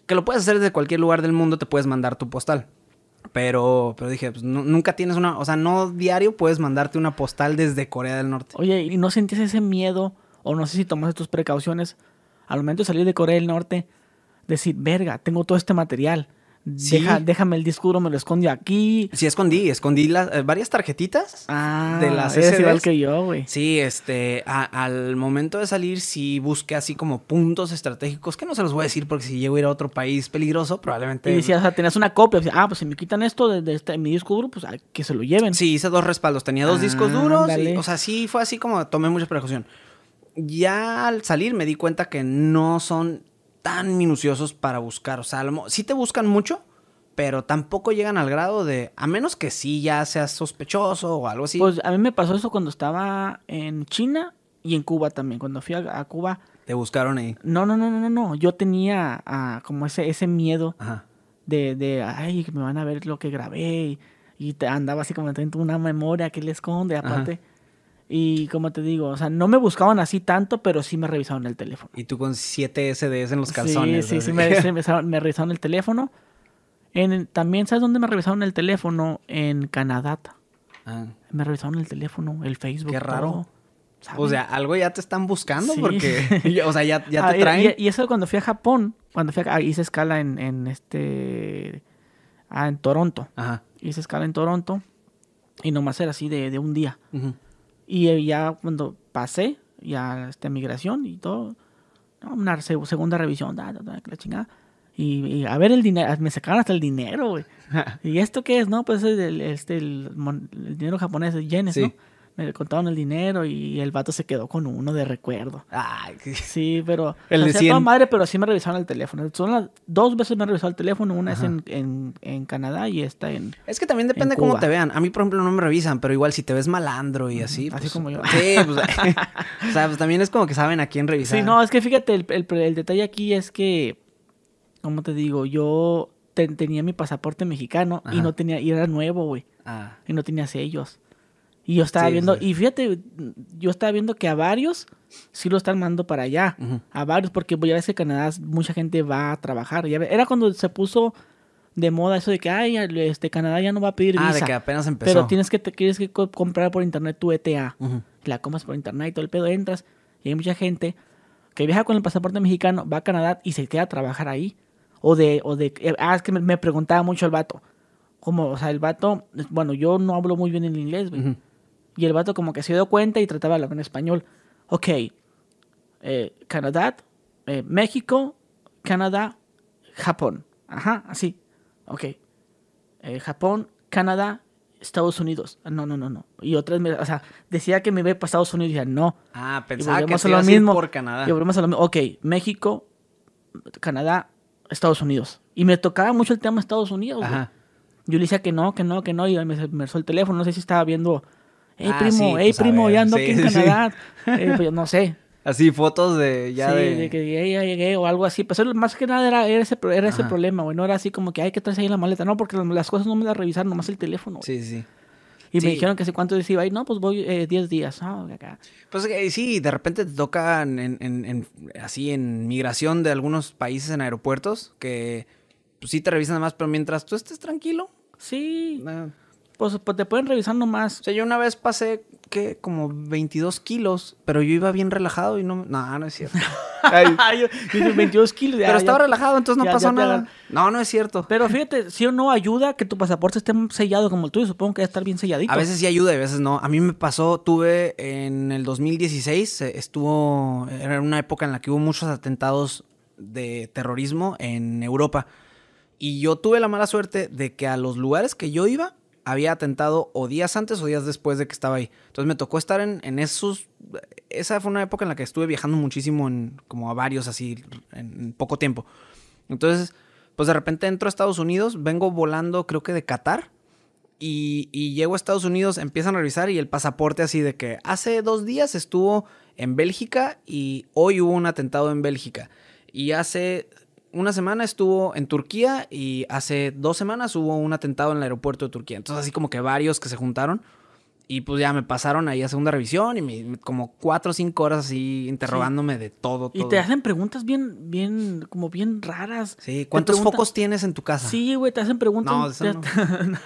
que lo puedes hacer desde cualquier lugar del mundo, te puedes mandar tu postal. Pero, pero dije, pues nunca tienes una, o sea, no diario puedes mandarte una postal desde Corea del Norte. Oye, ¿y no sentías ese miedo o no sé si tomaste tus precauciones al momento de salir de Corea del Norte? Decir, verga, tengo todo este material déjame el disco duro, me lo escondí aquí. Sí, escondí, escondí eh, varias tarjetitas ah, de las es igual que yo, güey. Sí, este, al momento de salir sí busqué así como puntos estratégicos, que no se los voy a decir porque si llego a ir a otro país peligroso, probablemente... Y decías, o sea, tenías una copia, ah, pues si me quitan esto de, este, mi disco duro, pues que se lo lleven. Sí, hice dos respaldos, tenía dos discos duros, o sea, sí fue así como tomé mucha precaución. Ya al salir me di cuenta que no son tan minuciosos para buscar. O sea, si te buscan mucho, pero tampoco llegan al grado de, a menos que sí ya seas sospechoso o algo así. Pues a mí me pasó eso cuando estaba en China y en Cuba también. Cuando fui a, Cuba. ¿Te buscaron ahí? No, no, no, no, no, Yo tenía ah, como ese, ese miedo De, de, ay, que me van a ver lo que grabé. Y, andaba así como tengo una memoria que le esconde. Aparte. Y como te digo, o sea, no me buscaban así tanto, pero sí me revisaron el teléfono. Y tú con siete SDS en los calzones. Sí, sí, sí, me, revisaron el teléfono. En, también, ¿sabes dónde me revisaron el teléfono? En Canadá. Ah. Me revisaron el teléfono, el Facebook. Qué raro. o sea, algo ya te están buscando porque, o sea, ya, ya te ah, traen. Y, eso cuando fui a Japón, cuando fui a, ah, hice escala en, en este, ah, en Toronto. Ajá. Hice escala en Toronto y nomás era así de, de un día. Y ya cuando pasé, ya esta migración y todo, una segunda revisión, la chingada. Y, a ver el dinero, me sacaron hasta el dinero, güey. ¿Y esto qué es? No, pues es el, este, el, dinero japonés, el yenes, ¿no? me contaron el dinero y el vato se quedó con uno de recuerdo. Ay, sí, pero... El o madre, pero sí me revisaron el teléfono. Son las, dos veces me han revisado el teléfono, una es en, Canadá y esta en... Es que también depende cómo te vean. A mí, por ejemplo, no me revisan, pero igual si te ves malandro y así... Así pues, como yo. Sí, pues, o sea, pues también es como que saben a quién revisar. Sí, no, es que fíjate, el, detalle aquí es que, como te digo, yo tenía mi pasaporte mexicano y no tenía, y era nuevo, güey. Ah. Y no tenía sellos. Y yo estaba viendo, y fíjate, yo estaba viendo que a varios sí lo están mandando para allá. A varios, porque pues, ya ves que Canadá mucha gente va a trabajar. era cuando se puso de moda eso de que, ay, este, Canadá ya no va a pedir ah, de que apenas empezó. Pero tienes que, te, tienes que comprar por internet tu ETA. La compras por internet y todo el pedo, entras. Y hay mucha gente que viaja con el pasaporte mexicano, va a Canadá y se queda a trabajar ahí. O de, o de, eh, ah, es que me, preguntaba mucho el vato. Como, o sea, el vato, bueno, yo no hablo muy bien el inglés, güey. Y el vato como que se dio cuenta y trataba de hablar en español. Ok, eh, Canadá, eh, México, Canadá, Japón. Ajá, así. Ok. Eh, Japón, Canadá, Estados Unidos. Ah, no, no, no, no. Y otras, o sea, decía que me iba para Estados Unidos y ya no. Ah, pensaba que te lo mismo. por Canadá. Y lo mismo. Ok, México, Canadá, Estados Unidos. Y me tocaba mucho el tema Estados Unidos. Yo le decía que no, que no, que no. Y me, me el teléfono. No sé si estaba viendo Hey, ah, primo, hey, pues, primo, ya ando aquí en Canadá. Eh, pues, no sé. Así, fotos de ya sí, de... que ya llegué o algo así. Pues más que nada era, ese, era ese problema, güey. No era así como que hay que traerse ahí la maleta. No, porque las cosas no me las revisaron, nomás el teléfono. Sí, sí. Y me dijeron que si cuánto iba ahí. No, pues voy 10 eh, días. Ah, acá. Pues eh, sí, de repente te tocan en, en, así en migración de algunos países en aeropuertos que pues, sí te revisan más, pero mientras tú estés tranquilo. Sí. Pues, pues, te pueden revisar nomás. O sea, yo una vez pasé que como 22 kilos, pero yo iba bien relajado y no. No, no es cierto. 22 kilos. pero estaba relajado, entonces no pasó nada. No, no es cierto. Pero fíjate, si o no ayuda que tu pasaporte esté sellado como el tuyo. Supongo que debe estar bien selladito. A veces sí ayuda y a veces no. A mí me pasó, tuve en el 2016, eh, estuvo. Era una época en la que hubo muchos atentados de terrorismo en Europa. Y yo tuve la mala suerte de que a los lugares que yo iba había atentado o días antes o días después de que estaba ahí. Entonces me tocó estar en, esos... Esa fue una época en la que estuve viajando muchísimo en como a varios así en poco tiempo. Entonces, pues de repente entro a Estados Unidos, vengo volando creo que de Qatar y llego a Estados Unidos, empiezan a revisar y el pasaporte así de que hace dos días estuvo en Bélgica y hoy hubo un atentado en Bélgica. Y hace una semana estuvo en Turquía y hace dos semanas hubo un atentado en el aeropuerto de Turquía. Entonces, así como que varios que se juntaron. Y pues ya me pasaron ahí a segunda revisión y como cuatro o cinco horas así interrogándome de todo, Y te hacen preguntas bien, bien, como bien raras. Sí, ¿cuántos focos tienes en tu casa? Sí, güey, te hacen preguntas. No, te, no.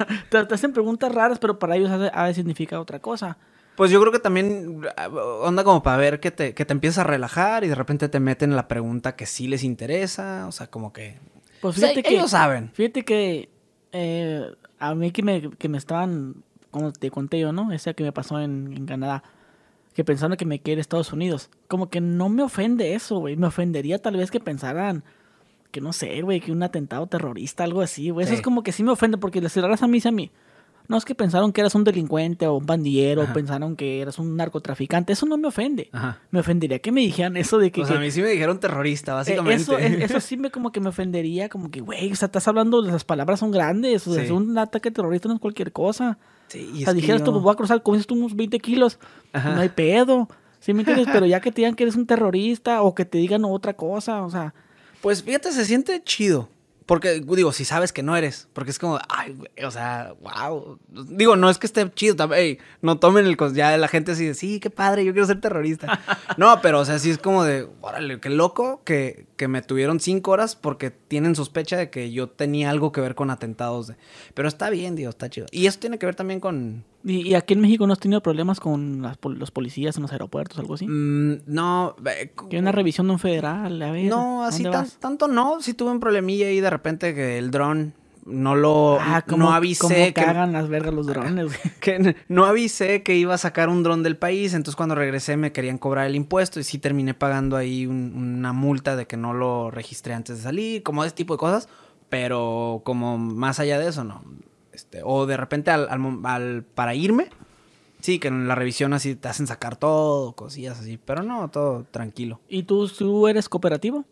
te, hacen preguntas raras, pero para ellos a veces significa otra cosa pues yo creo que también ah, onda como para ver que te, que te empiezas a relajar y de repente te meten la pregunta que sí les interesa, o sea, como que... Pues, pues fíjate que... Ellos saben. Fíjate que eh, a mí que me, que me estaban, como te conté yo, ¿no? Esa que me pasó en, Canadá que pensando que me quiere Estados Unidos. Como que no me ofende eso, güey. Me ofendería tal vez que pensaran que no sé, güey, que un atentado terrorista, algo así, güey. Eso es como que sí me ofende porque les a mí y a mí, no es que pensaron que eras un delincuente o un bandillero, pensaron que eras un narcotraficante, eso no me ofende. Me ofendería que me dijeran eso de que... a mí sí me dijeron terrorista, eh, básicamente. eso, sí me como que me ofendería, como que, güey, o sea, estás hablando, las palabras son grandes, o sea, un ataque terrorista no es cualquier cosa. Sí, y o sea, dijeras tú, pues voy a cruzar, comes tú unos 20 kilos, no hay pedo. ¿Sí me entiendes? Pero ya que te digan que eres un terrorista o que te digan otra cosa, o sea... Pues fíjate, se siente chido. Porque, digo, si sabes que no eres, porque es como, ay, o sea, wow. Digo, no es que esté chido, hey, no tomen el. Ya la gente así de, sí, qué padre, yo quiero ser terrorista. no, pero, o sea, sí es como de, órale, qué loco que, que me tuvieron cinco horas porque tienen sospecha de que yo tenía algo que ver con atentados. De... Pero está bien, dios está chido. Y eso tiene que ver también con... ¿Y, aquí en México no has tenido problemas con los policías en los aeropuertos algo así? Mm, no. ¿Qué, una revisión de un federal, No, así tanto no. Sí tuve un problemilla ahí de repente que el dron no lo ah, no avisé que cagan las vergas los drones. que no avisé que iba a sacar un dron del país, entonces cuando regresé me querían cobrar el impuesto y sí terminé pagando ahí una multa de que no lo registré antes de salir, como ese tipo de cosas, pero como más allá de eso no. Este, o de repente al, al para irme, Sí, que en la revisión así te hacen sacar todo, cosillas así, pero no, todo tranquilo. ¿Y tú, tú eres cooperativo?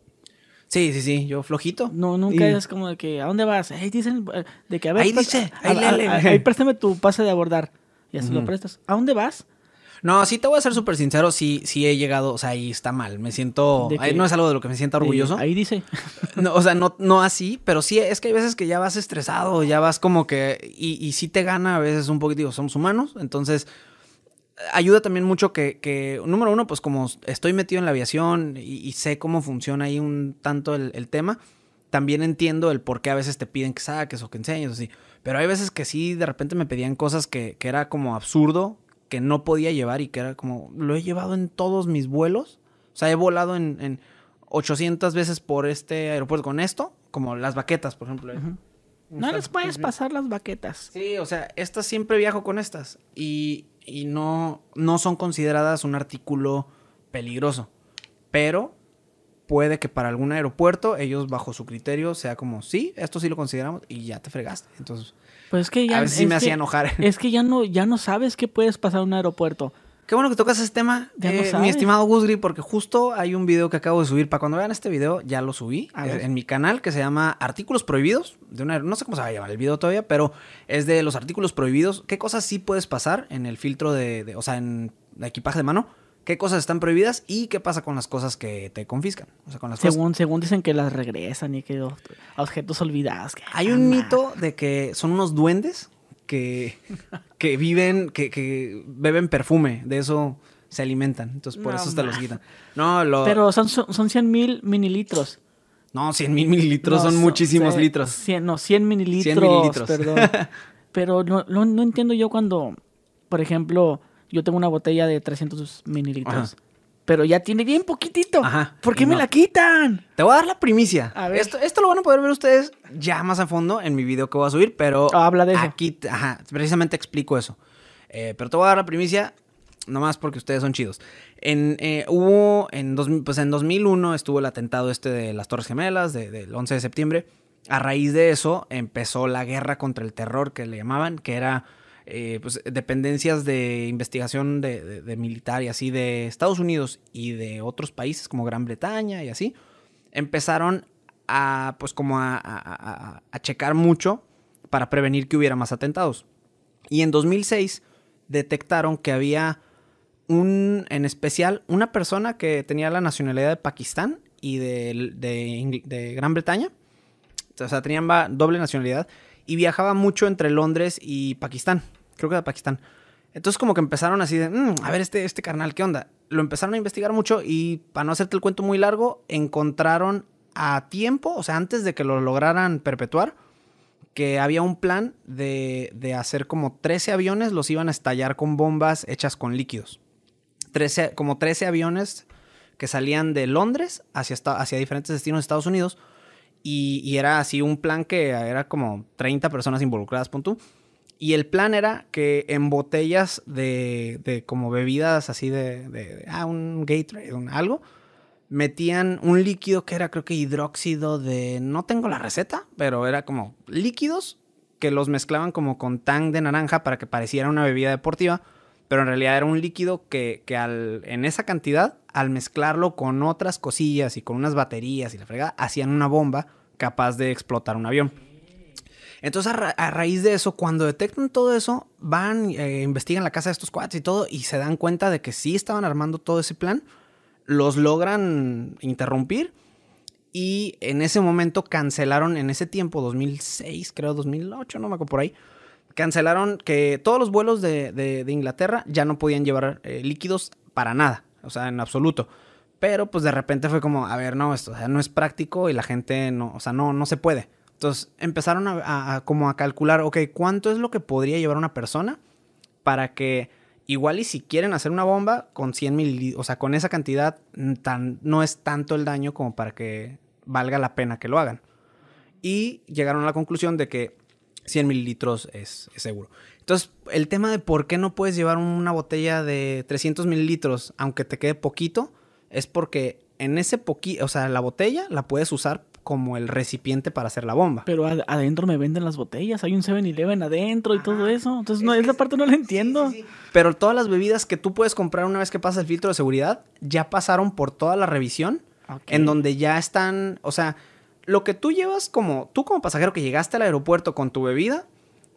Sí, sí, sí, yo flojito. No, nunca es como de que, ¿a dónde vas? Ahí dicen, eh, de que Ahí pues, dice, ahí ahí préstame tu pase de abordar. Y así lo prestas. ¿A dónde vas? No, sí te voy a ser súper sincero, sí, sí he llegado, o sea, ahí está mal, me siento, ahí no es algo de lo que me sienta orgulloso. ahí dice. o sea, no, no así, pero sí, es que hay veces que ya vas estresado, ya vas como que, y, y sí te gana a veces un poquito, somos humanos, entonces ayuda también mucho que, número uno, pues como estoy metido en la aviación y, sé cómo funciona ahí un tanto el, tema, también entiendo el por qué a veces te piden que saques o que enseñes, así. Pero hay veces que sí, de repente me pedían cosas que, era como absurdo, que no podía llevar y que era como, lo he llevado en todos mis vuelos. O sea, he volado en, 800 veces por este aeropuerto con esto, como las baquetas, por ejemplo. ¿eh? No les puedes pasar las baquetas. Sí, o sea, estas siempre viajo con estas. Y, y no, no son consideradas un artículo peligroso. Pero puede que para algún aeropuerto ellos bajo su criterio sea como, sí, esto sí lo consideramos y ya te fregaste. Entonces, pues es que ya, a veces sí me hacía enojar. Es que ya no, ya no sabes qué puedes pasar en un aeropuerto. Qué bueno que tocas ese tema, eh, mi estimado Gusgri, porque justo hay un video que acabo de subir. Para cuando vean este video, ya lo subí eh, en mi canal que se llama Artículos Prohibidos. De una, no sé cómo se va a llamar el video todavía, pero es de los artículos prohibidos. ¿Qué cosas sí puedes pasar en el filtro de, o sea, en equipaje de mano? qué cosas están prohibidas y qué pasa con las cosas que te confiscan. O sea, según, según dicen que las regresan y que los objetos olvidados. Hay ah, un mito de que son unos duendes que, que viven, que, beben perfume, de eso se alimentan, entonces por eso hasta los quitan. No, Pero son, son 100 mil mililitros. No, 100 mil mililitros son muchísimos litros. no, 100 mililitros, mililitros. perdón. Pero no, entiendo yo cuando, por ejemplo, yo tengo una botella de 300 mililitros pero ya tiene bien poquitito. Ajá. ¿Por qué me la quitan? Te voy a dar la primicia. A ver. Esto, lo van a poder ver ustedes ya más a fondo en mi video que voy a subir, pero. Habla de eso. Aquí, ajá, precisamente explico eso. Eh, pero te voy a dar la primicia nomás porque ustedes son chidos. En, eh, hubo, en, pues en 2001 estuvo el atentado este de las Torres Gemelas, del 11 de septiembre. A raíz de eso empezó la guerra contra el terror que le llamaban, que era eh, pues, dependencias de investigación de, militar y así de Estados Unidos y de otros países como Gran Bretaña y así, empezaron a, pues como a, checar mucho para prevenir que hubiera más atentados. Y en 2006 detectaron que había un, en especial, una persona que tenía la nacionalidad de Pakistán y de, de Gran Bretaña. O sea, tenían doble nacionalidad y viajaba mucho entre Londres y Pakistán creo que era de Pakistán. Entonces como que empezaron así de, mm, a ver este, este carnal, ¿qué onda? Lo empezaron a investigar mucho y para no hacerte el cuento muy largo, encontraron a tiempo, o sea, antes de que lo lograran perpetuar, que había un plan de, hacer como 13 aviones, los iban a estallar con bombas hechas con líquidos. 13, como 13 aviones que salían de Londres hacia, hacia diferentes destinos de Estados Unidos. Y, era así un plan que era como 30 personas involucradas, punto. Y el plan era que en botellas de, como bebidas así de, ah, un Gatorade, algo, metían un líquido que era creo que hidróxido de, no tengo la receta, pero era como líquidos que los mezclaban como con tang de naranja para que pareciera una bebida deportiva, pero en realidad era un líquido que, que al, en esa cantidad, al mezclarlo con otras cosillas y con unas baterías y la fregada, hacían una bomba capaz de explotar un avión. Entonces, a, raíz de eso, cuando detectan todo eso, van, eh, investigan la casa de estos cuates y todo, y se dan cuenta de que sí estaban armando todo ese plan. Los logran interrumpir. Y en ese momento cancelaron, en ese tiempo, 2006, creo, 2008, no me acuerdo por ahí, cancelaron que todos los vuelos de, Inglaterra ya no podían llevar eh, líquidos para nada, o sea, en absoluto. Pero pues de repente fue como, a ver, no, esto no es práctico y la gente no, o sea, no, no se puede. Entonces empezaron a, como a calcular, ok, ¿cuánto es lo que podría llevar una persona para que igual y si quieren hacer una bomba con 100 mililitros, o sea, con esa cantidad mm, tan, no es tanto el daño como para que valga la pena que lo hagan. Y llegaron a la conclusión de que 100 mililitros es, es seguro. Entonces, el tema de por qué no puedes llevar una botella de 300 mililitros, aunque te quede poquito, es porque en ese poquito, o sea, la botella la puedes usar como el recipiente para hacer la bomba. Pero adentro me venden las botellas, hay un 7-Eleven adentro y todo eso. Entonces, es esa parte no la entiendo. Pero todas las bebidas que tú puedes comprar una vez que pasa el filtro de seguridad, ya pasaron por toda la revisión, en donde ya están, o sea, lo que tú llevas como, tú como pasajero que llegaste al aeropuerto con tu bebida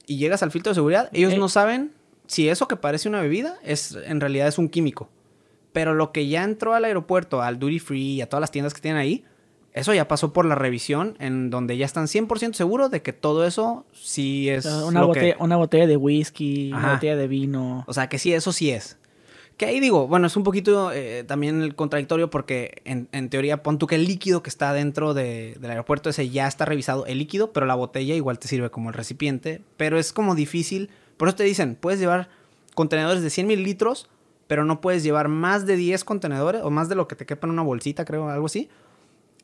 y llegas al filtro de seguridad, ellos no saben si eso que parece una bebida es, en realidad es un químico. Pero lo que ya entró al aeropuerto, al duty free y a todas las tiendas que tienen ahí, eso ya pasó por la revisión, en donde ya están 100% seguros de que todo eso sí es. Una, botella, de whisky, una botella de vino. O sea, que sí, eso sí es. Que ahí digo, bueno, es un poquito eh, también el contradictorio porque en, teoría pon tú que el líquido que está dentro del aeropuerto ese ya está revisado el líquido, pero la botella igual te sirve como el recipiente, pero es como difícil. Por eso te dicen, puedes llevar contenedores de 100 mililitros, pero no puedes llevar más de 10 contenedores o más de lo que te quepa en una bolsita, creo, algo así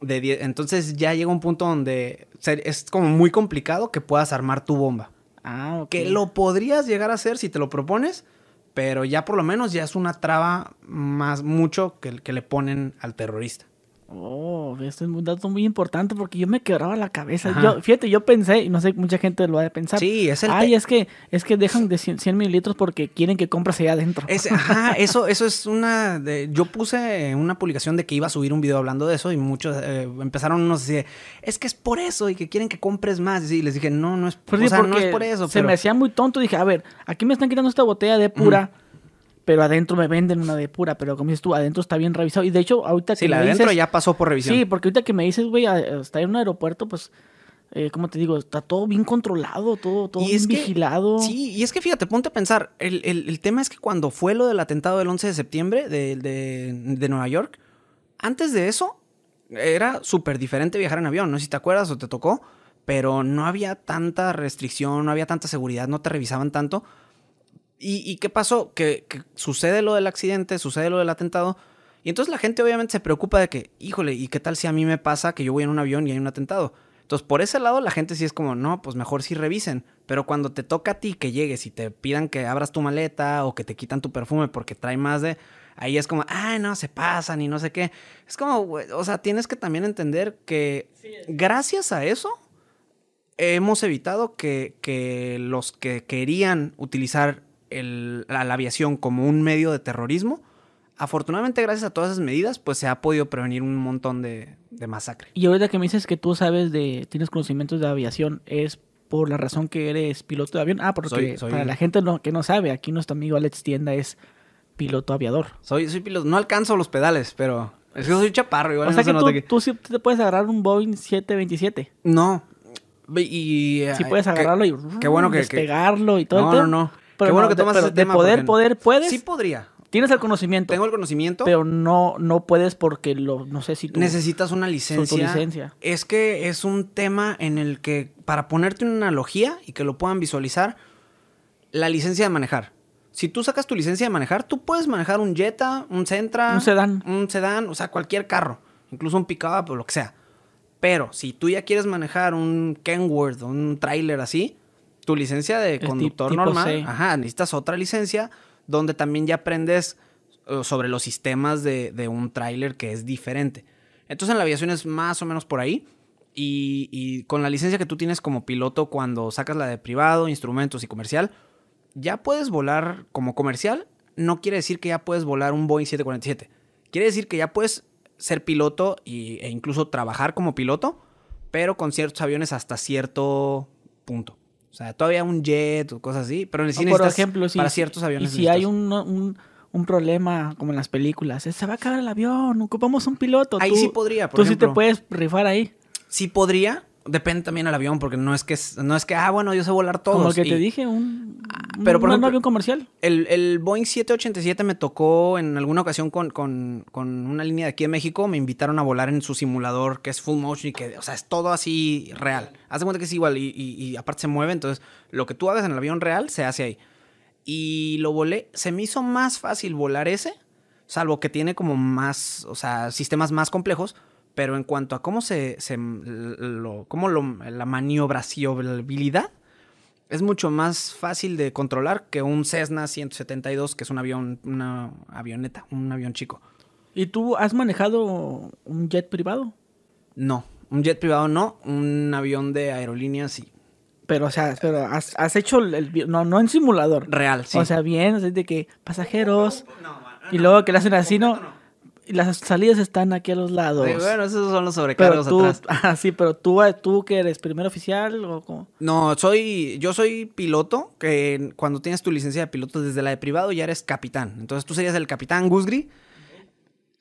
entonces ya llega un punto donde es como muy complicado que puedas armar tu bomba. Ah, Que lo podrías llegar a hacer si te lo propones, pero ya por lo menos ya es una traba más mucho que, que le ponen al terrorista. Oh, esto es un dato muy importante porque yo me quebraba la cabeza. Yo, fíjate, yo pensé, y no sé, mucha gente lo ha de pensar. Sí, es el. Ay, es que, es que dejan de 100, mililitros porque quieren que compras allá adentro. ajá, eso, eso es una. De, yo puse una publicación de que iba a subir un video hablando de eso y muchos eh, empezaron no sé es que es por eso y que quieren que compres más. Y les dije, no, no es, por, pues es por eso. Se me hacía muy tonto. Dije, a ver, aquí me están quitando esta botella de pura pero adentro me venden una de pura, pero como dices tú, adentro está bien revisado. Y de hecho, ahorita sí, que. la me adentro ya pasó por revisión. Sí, porque ahorita que me dices, güey, estar en un aeropuerto, pues. Eh, ¿Cómo te digo? Está todo bien controlado, todo, todo bien vigilado. Sí, y es que fíjate, ponte a pensar. El, tema es que cuando fue lo del atentado del 11 de septiembre de, de, de Nueva York, antes de eso era súper diferente viajar en avión. No sé si te acuerdas o te tocó, pero no había tanta restricción, no había tanta seguridad, no te revisaban tanto ¿Y, qué pasó? Que, sucede lo del accidente, sucede lo del atentado. Y entonces la gente obviamente se preocupa de que, híjole, ¿y qué tal si a mí me pasa que yo voy en un avión y hay un atentado? Entonces, por ese lado, la gente sí es como, no, pues mejor sí revisen. Pero cuando te toca a ti que llegues y te pidan que abras tu maleta o que te quitan tu perfume porque trae más de. Ahí es como, ah no, se pasan y no sé qué. Es como, o sea, tienes que también entender que gracias a eso hemos evitado que, que los que querían utilizar el, la, aviación como un medio de terrorismo, afortunadamente gracias a todas esas medidas, pues se ha podido prevenir un montón de, masacre. Y ahorita que me dices que tú sabes de, tienes conocimientos de aviación, es por la razón que eres piloto de avión. Ah, porque para la gente que no sabe, aquí nuestro amigo Alex Tienda es piloto aviador. Soy, soy piloto, no alcanzo los pedales, pero es que soy chaparro. Igual o sea que, tú, sí te puedes agarrar un Boeing 727. No. Y, si puedes agarrarlo y despegarlo y todo. No, no, no. Pero de, poder, poder, puedes. Sí podría. Tienes el conocimiento. Tengo el conocimiento. Pero no, no puedes porque lo, no sé si tú... Necesitas una licencia. licencia. Es que es un tema en el que, para ponerte una analogía y que lo puedan visualizar, la licencia de manejar. Si tú sacas tu licencia de manejar, tú puedes manejar un Jetta, un Sentra. Un sedán. Un sedán, o sea, cualquier carro. Incluso un pickup o lo que sea. Pero si tú ya quieres manejar un Kenworth, un trailer así, tu licencia de conductor normal, ajá, necesitas otra licencia donde también ya aprendes eh, sobre los sistemas de, un tráiler que es diferente. Entonces en la aviación es más o menos por ahí. Y, con la licencia que tú tienes como piloto cuando sacas la de privado, instrumentos y comercial, ya puedes volar como comercial. No quiere decir que ya puedes volar un Boeing 747. Quiere decir que ya puedes ser piloto e incluso trabajar como piloto, pero con ciertos aviones hasta cierto punto. O sea, todavía un jet o cosas así, pero en el cine para ciertos aviones. Y si hay un, un, un, problema, como en las películas, se va a acabar el avión, ocupamos un piloto. Ahí sí podría, por Tú sí te puedes rifar ahí. Sí podría, Depende también al avión, porque no es que, no es que, ah, bueno, yo sé volar todos. Como el que te dije, ah, un, pero por avión comercial. El, Boeing 787 me tocó en alguna ocasión con, una línea de aquí de México, me invitaron a volar en su simulador, que es full motion y que, o sea, es todo así real. Haz de cuenta que es igual y, y, aparte se mueve, entonces lo que tú haces en el avión real se hace ahí. Y lo volé, se me hizo más fácil volar ese, salvo que tiene como más, o sea, sistemas más complejos, pero en cuanto a cómo se, se lo, cómo lo, la maniobrabilidad, es mucho más fácil de controlar que un Cessna 172, que es un avión, una avioneta, un avión chico. ¿Y tú has manejado un jet privado? No, un jet privado no, un avión de aerolínea sí. Pero, o sea, pero has, hecho el, no, no en simulador. Real, sí. O sea, bien, de que pasajeros. y luego que le hacen así, ¿no? las salidas están aquí a los lados. bueno, esos son los sobrecargos atrás. Ah, sí, pero tú, eh, tú que eres primer oficial o cómo? No, soy, yo soy piloto, que cuando tienes tu licencia de piloto desde la de privado ya eres capitán. Entonces tú serías el capitán Gusgri.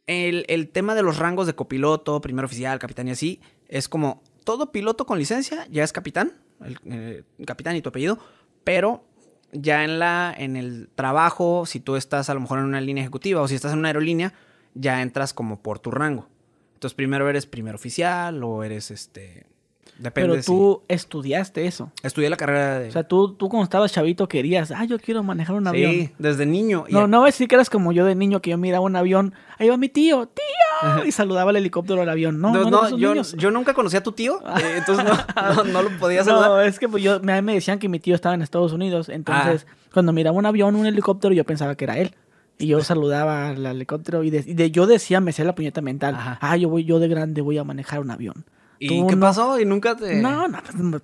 El, tema de los rangos de copiloto, primer oficial, capitán y así, es como todo piloto con licencia ya es capitán, el eh, capitán y tu apellido, pero ya en la en el trabajo, si tú estás a lo mejor en una línea ejecutiva o si estás en una aerolínea, ya entras como por tu rango. Entonces primero eres primer oficial o eres este... Depende. Pero tú estudiaste eso. Estudié la carrera de... O sea, tú, tú cuando estabas chavito querías, ah, yo quiero manejar un avión. Sí, desde niño. No, no es decir que eras como yo de niño, que yo miraba un avión, ahí va mi tío, tío, y saludaba el helicóptero o al avión. No, no, no, yo, yo nunca conocí a tu tío, eh, entonces no, no, lo podía saludar. No, es que pues, yo, me decían que mi tío estaba en Estados Unidos, entonces cuando miraba un avión, un helicóptero, yo pensaba que era él. Y yo saludaba al helicóptero y, de, yo decía, me sé la puñeta mental. Ah, yo voy, yo de grande voy a manejar un avión. ¿Y qué pasó? ¿Y nunca te.? No, no,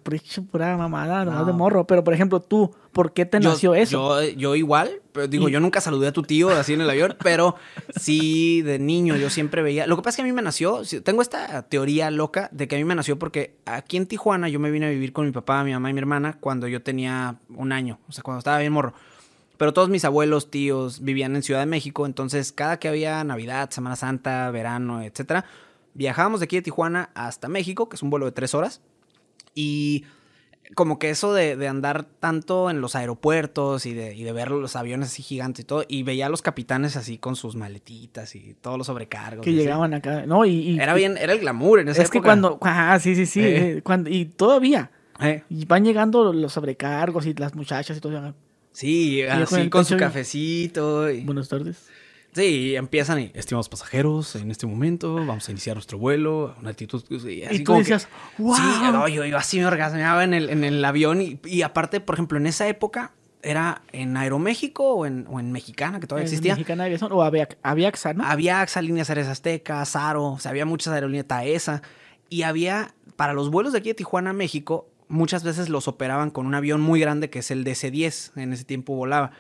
pues, pura mamada, no. de morro. Pero, por ejemplo, tú, ¿por qué te nació eso? Yo, yo igual, pero digo, yo nunca saludé a tu tío así en el avión, pero sí, de niño yo siempre veía. Lo que pasa es que a mí me nació, tengo esta teoría loca de que a mí me nació porque aquí en Tijuana yo me vine a vivir con mi papá, mi mamá y mi hermana cuando yo tenía un año, o sea, cuando estaba bien morro. Pero todos mis abuelos, tíos vivían en Ciudad de México, entonces cada que había Navidad, Semana Santa, verano, etcétera, viajábamos de aquí de Tijuana hasta México, que es un vuelo de tres horas, y como que eso de, andar tanto en los aeropuertos y de, y de, ver los aviones así gigantes y todo, y veía a los capitanes así con sus maletitas y todos los sobrecargos. Que llegaban acá, ¿no? Y, era bien, era el glamour en esa es Es que cuando, ajá sí, sí, sí, eh, y todavía, eh. y van llegando los sobrecargos y las muchachas y todo. Sí, así con, su cafecito. Buenas tardes. Sí, empiezan y, estimados pasajeros, en este momento vamos a iniciar nuestro vuelo una altitud. y tú decías, wow. Sí, yo, así me orgasmeaba en el, avión. Y, aparte, por ejemplo, en esa época era en Aeroméxico o en, Mexicana, que todavía existía. Mexicana Aviación o había Aviaxa, ¿no? Aviaxa, Líneas Aéreas Aztecas, Saro, o sea, había muchas aerolíneas, Taesa. Y había, para los vuelos de aquí de Tijuana a México, muchas veces los operaban con un avión muy grande que es el DC-10, en ese tiempo volaba.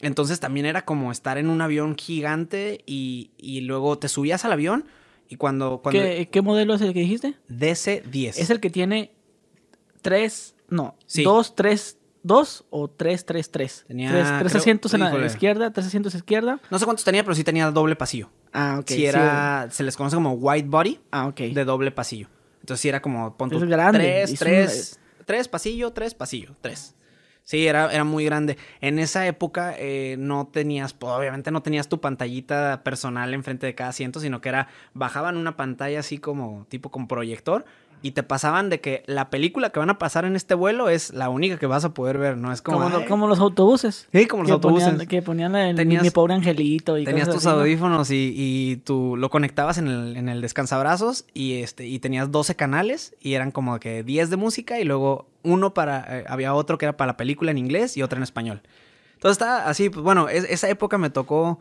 Entonces también era como estar en un avión gigante y, y luego te subías al avión y cuando... ¿Qué, modelo es el que dijiste? DC-10. Es el que tiene tres, no, dos, tres, dos o tres, tres, tres. Tenía, tres, asientos en la izquierda, tres asientos izquierda. No sé cuántos tenía, pero sí tenía doble pasillo. Ah, ok. era, se les conoce como white body. Ah, De doble pasillo. Entonces sí era como, puntos. tres, tres, tres, pasillo, tres, pasillo, tres. Sí, era, era muy grande. En esa época eh, no tenías, pues, obviamente no tenías tu pantallita personal enfrente de cada asiento, sino que era, bajaban una pantalla así como tipo con proyector y te pasaban de que la película que van a pasar en este vuelo es la única que vas a poder ver, ¿no? Es como... Como, los autobuses. Sí, como los autobuses. que ponían el, mi pobre angelito y Tenías tus audífonos y, y tú lo conectabas en el, descansabrazos y, este, y tenías 12 canales y eran como que 10 de música y luego uno para... Eh, había otro que era para la película en inglés y otro en español. Entonces estaba así, pues bueno, esa época me tocó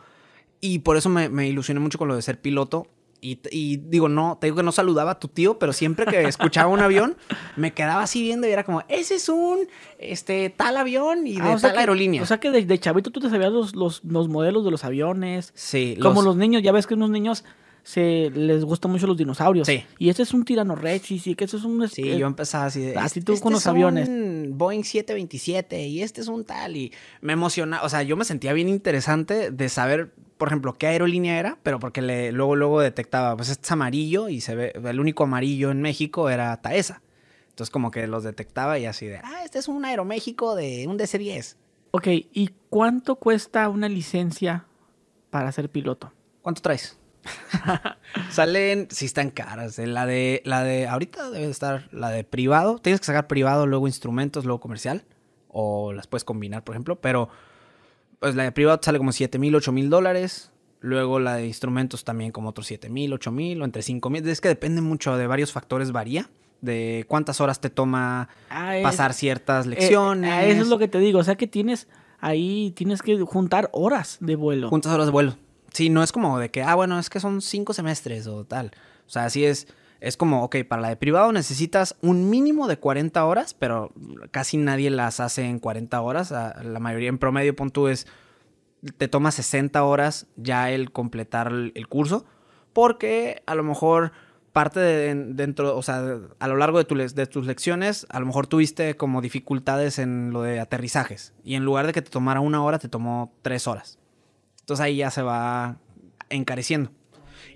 y por eso me, me ilusioné mucho con lo de ser piloto y, digo, no, te digo que no saludaba a tu tío, pero siempre que escuchaba un avión, me quedaba así viendo y era como, ese es un este, tal avión y de ah, o tal aerolínea. O sea que de, chavito tú te sabías los, los, modelos de los aviones. Sí. Como los... niños, ya ves que unos niños se les gustan mucho los dinosaurios. Sí. Y este es un tirano Rex, y sí, que ese es un... Sí, eh, yo empezaba así. así tú con este los es Un Boeing 727 y este es un tal. Y me emocionaba, o sea, yo me sentía bien interesante de saber por ejemplo, qué aerolínea era, pero porque luego, luego detectaba, pues este es amarillo y se ve, el único amarillo en México era Taesa. Entonces como que los detectaba y así de, ah, este es un Aeroméxico de un DC-10. Ok, ¿y cuánto cuesta una licencia para ser piloto? ¿Cuánto traes? Salen, sí están caras. Eh, la de, la de, ahorita debe estar la de privado. Tienes que sacar privado, luego instrumentos, luego comercial. O las puedes combinar, por ejemplo. Pero pues la de privado sale como 7 mil, 8 mil dólares. Luego la de instrumentos también como otros 7 mil, 8 mil o entre 5 mil. Es que depende mucho de varios factores, varía. De cuántas horas te toma ah, pasar ciertas eh, eh, lecciones. Ah, eso es lo que te digo. O sea que tienes ahí, tienes que juntar horas de vuelo. Juntas horas de vuelo. Sí, no es como de que, ah, bueno, es que son 5 semestres o tal. O sea, así es es como, ok, para la de privado necesitas un mínimo de 40 horas, pero casi nadie las hace en 40 horas. La mayoría en promedio, pon tú, es, te toma 60 horas ya el completar el curso, porque a lo mejor parte de dentro, o sea, a lo largo de, de tus lecciones, a lo mejor tuviste como dificultades en lo de aterrizajes, y en lugar de que te tomara una hora, te tomó tres horas. Entonces ahí ya se va encareciendo.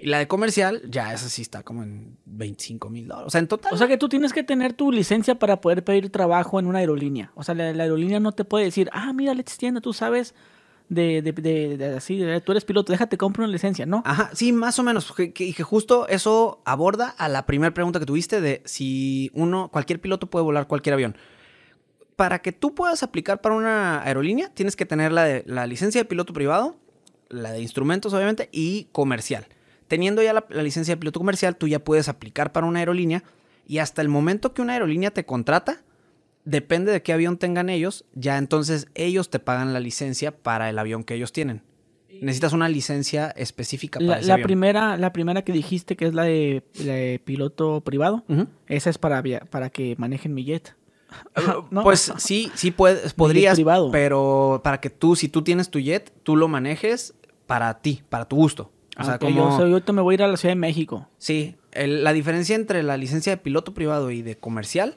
Y la de comercial, ya esa sí está como en 25 mil dólares. O sea, en total. O sea, que tú tienes que tener tu licencia para poder pedir trabajo en una aerolínea. O sea, la, aerolínea no te puede decir, ah, mira, Let's Tienda, tú sabes de, de, de, así, tú eres piloto, déjate, compra una licencia, ¿no? Ajá, sí, más o menos. Y que, justo eso aborda a la primera pregunta que tuviste de si uno, cualquier piloto puede volar cualquier avión. Para que tú puedas aplicar para una aerolínea, tienes que tener la, de, la licencia de piloto privado, la de instrumentos, obviamente, y comercial teniendo ya la, licencia de piloto comercial, tú ya puedes aplicar para una aerolínea y hasta el momento que una aerolínea te contrata, depende de qué avión tengan ellos, ya entonces ellos te pagan la licencia para el avión que ellos tienen. Necesitas una licencia específica para la, la primera la primera que dijiste que es la de, piloto privado esa es para para que manejen mi jet eh, pues sí sí puedes podrías pero para que tú si tú tienes tu jet tú lo manejes para ti para tu gusto o sea, yo, me voy a ir a la Ciudad de México. Sí, la diferencia entre la licencia de piloto privado y de comercial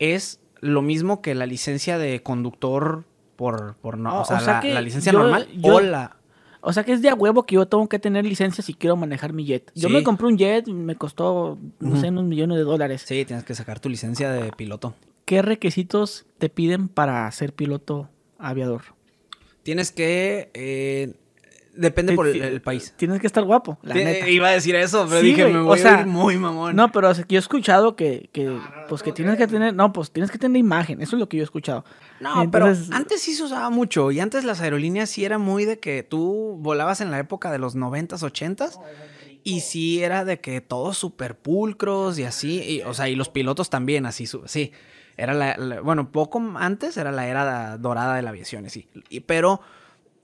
es lo mismo que la licencia de conductor por, o sea, la, licencia normal o la... O sea que es de a huevo que yo tengo que tener licencia si quiero manejar mi jet. Yo me compré un jet, me costó, no sé, unos millones de dólares. Sí, tienes que sacar tu licencia de piloto. ¿Qué requisitos te piden para ser piloto aviador? Tienes que eh, Depende por el, país. Tienes que estar guapo, la neta. Iba a decir eso, pero dije, me voy a ir muy mamón. No, pero yo he escuchado que, pues que tienes que tener, no, pues tienes que tener imagen, eso es lo que yo he escuchado. No, pero antes sí se usaba mucho y antes las aerolíneas sí era muy de que tú volabas en la época de los 90s, 80 Y sí era de que todos super pulcros y así, y, o sea, y los pilotos también así, sí. Era la, bueno, poco antes era la era dorada de la aviación, sí. Y, pero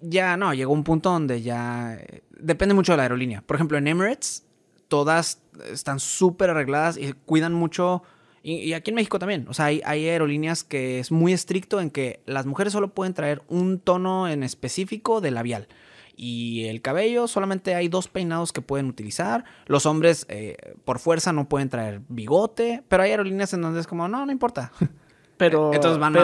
ya no, llegó un punto donde ya eh, depende mucho de la aerolínea. Por ejemplo, en Emirates todas están súper arregladas y cuidan mucho y, aquí en México también. O sea, hay, aerolíneas que es muy estricto en que las mujeres solo pueden traer un tono en específico de labial. Y el cabello, solamente hay dos peinados que pueden utilizar. Los hombres, eh, por fuerza, no pueden traer bigote. Pero hay aerolíneas en donde es como, no, no importa. Pero,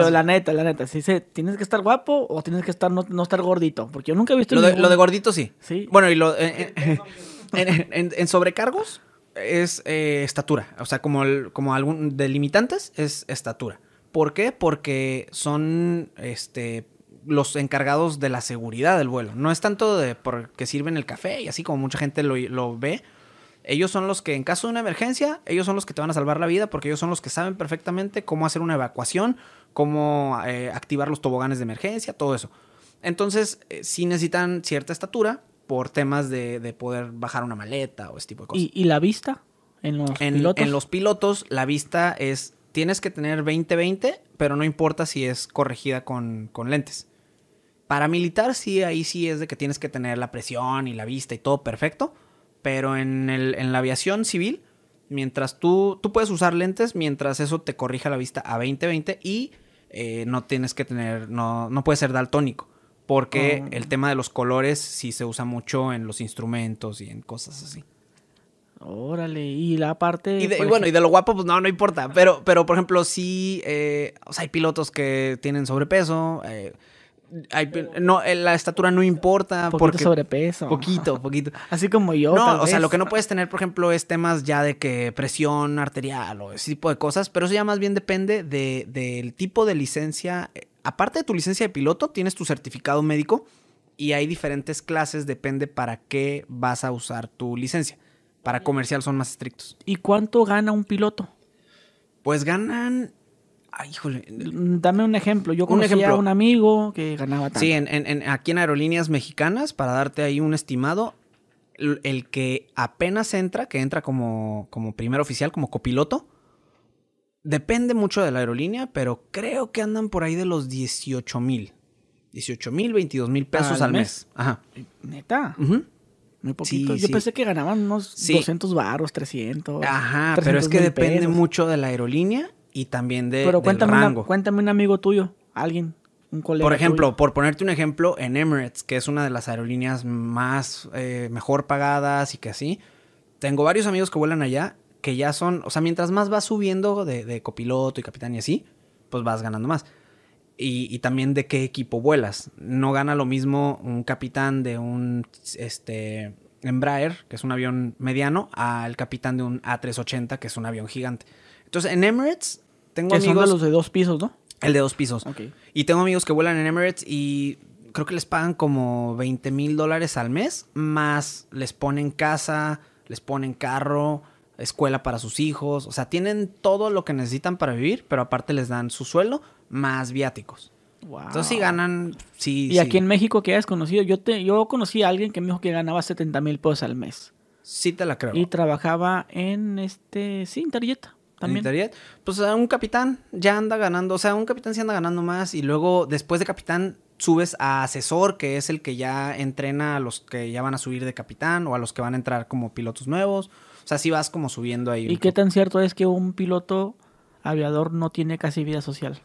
la neta, la neta, si dice, tienes que estar guapo o tienes que estar no, estar gordito, porque yo nunca he visto... Lo, de, lo de gordito sí. Sí. Bueno, y lo, eh, eh, en, sobrecargos es eh, estatura, o sea, como, como algún delimitantes es estatura. ¿Por qué? Porque son este, los encargados de la seguridad del vuelo. No es tanto de porque sirven el café y así como mucha gente lo, lo ve, ellos son los que, en caso de una emergencia, ellos son los que te van a salvar la vida porque ellos son los que saben perfectamente cómo hacer una evacuación, cómo eh, activar los toboganes de emergencia, todo eso. Entonces, si eh, sí necesitan cierta estatura por temas de, poder bajar una maleta o este tipo de cosas. ¿Y, la vista? ¿En los pilotos? En los pilotos, la vista es... Tienes que tener 20-20, pero no importa si es corregida con, lentes. lentes. militar, sí, ahí sí es de que tienes que tener la presión y la vista y todo perfecto pero en, el, en la aviación civil, mientras tú, tú puedes usar lentes, mientras eso te corrija la vista a 20-20 y eh, no tienes que tener, no, no puedes ser daltónico. Porque oh. el tema de los colores sí se usa mucho en los instrumentos y en cosas así. Órale, y la parte... Y, bueno, y de lo guapo, pues no, no importa. Pero, pero por ejemplo, sí, eh, o sea, hay pilotos que tienen sobrepeso. Eh, no, eh, la estatura no importa. Poquito porque, sobrepeso. Poquito, poquito. Así como yo. No, o sea, lo que no puedes tener, por ejemplo, es temas ya de que presión arterial o ese tipo de cosas, pero eso ya más bien depende del tipo de licencia. Aparte de tu licencia de piloto, tienes tu certificado médico y hay diferentes clases, depende para qué vas a usar tu licencia. Para comercial son más estrictos. ¿Y cuánto gana un piloto? Pues ganan Ay, ah, híjole. Mm, dame un ejemplo. Yo conocía un a un amigo que ganaba Sí, aquí en Aerolíneas Mexicanas, para darte ahí un estimado, el, que apenas entra, que entra como, como primer oficial, como copiloto, depende mucho de la aerolínea, pero creo que andan por ahí de los 18 mil. 18 mil, 22 mil pesos al, mes? Ajá. Eh, Neta. Muy poquito. Sí, Yo pensé que ganaban unos 200 baros, 300. Ajá, pero es que depende mucho de la aerolínea y también de Pero cuéntame, rango. cuéntame un amigo tuyo, alguien, un colega. Por ejemplo, por ponerte un ejemplo, en Emirates, que es una de las aerolíneas más eh, mejor pagadas y que así, tengo varios amigos que vuelan allá que ya son, o sea, mientras más vas subiendo de, copiloto y capitán y así, pues vas ganando más. Y, también de qué equipo vuelas. No gana lo mismo un capitán de un este, Embraer, que es un avión mediano, al capitán de un A380, que es un avión gigante. Entonces, en Emirates tengo que amigos... Son de los de dos pisos, ¿no? El de dos pisos. Ok. Y tengo amigos que vuelan en Emirates y creo que les pagan como 20 mil dólares al mes, más les ponen casa, les ponen carro, escuela para sus hijos. O sea, tienen todo lo que necesitan para vivir, pero aparte les dan su suelo más viáticos. Wow. Entonces sí ganan, Y aquí en México que has conocido, yo te, yo conocí a alguien que me dijo que ganaba 70 mil pesos al mes. Sí te la creo. Y trabajaba en este, sí, en tarjeta. ¿También? pues un capitán ya anda ganando, o sea, un capitán sí anda ganando más y luego después de capitán subes a asesor, que es el que ya entrena a los que ya van a subir de capitán o a los que van a entrar como pilotos nuevos. O sea, sí vas como subiendo ahí. ¿Y qué tan cierto es que un piloto aviador no tiene casi vida social?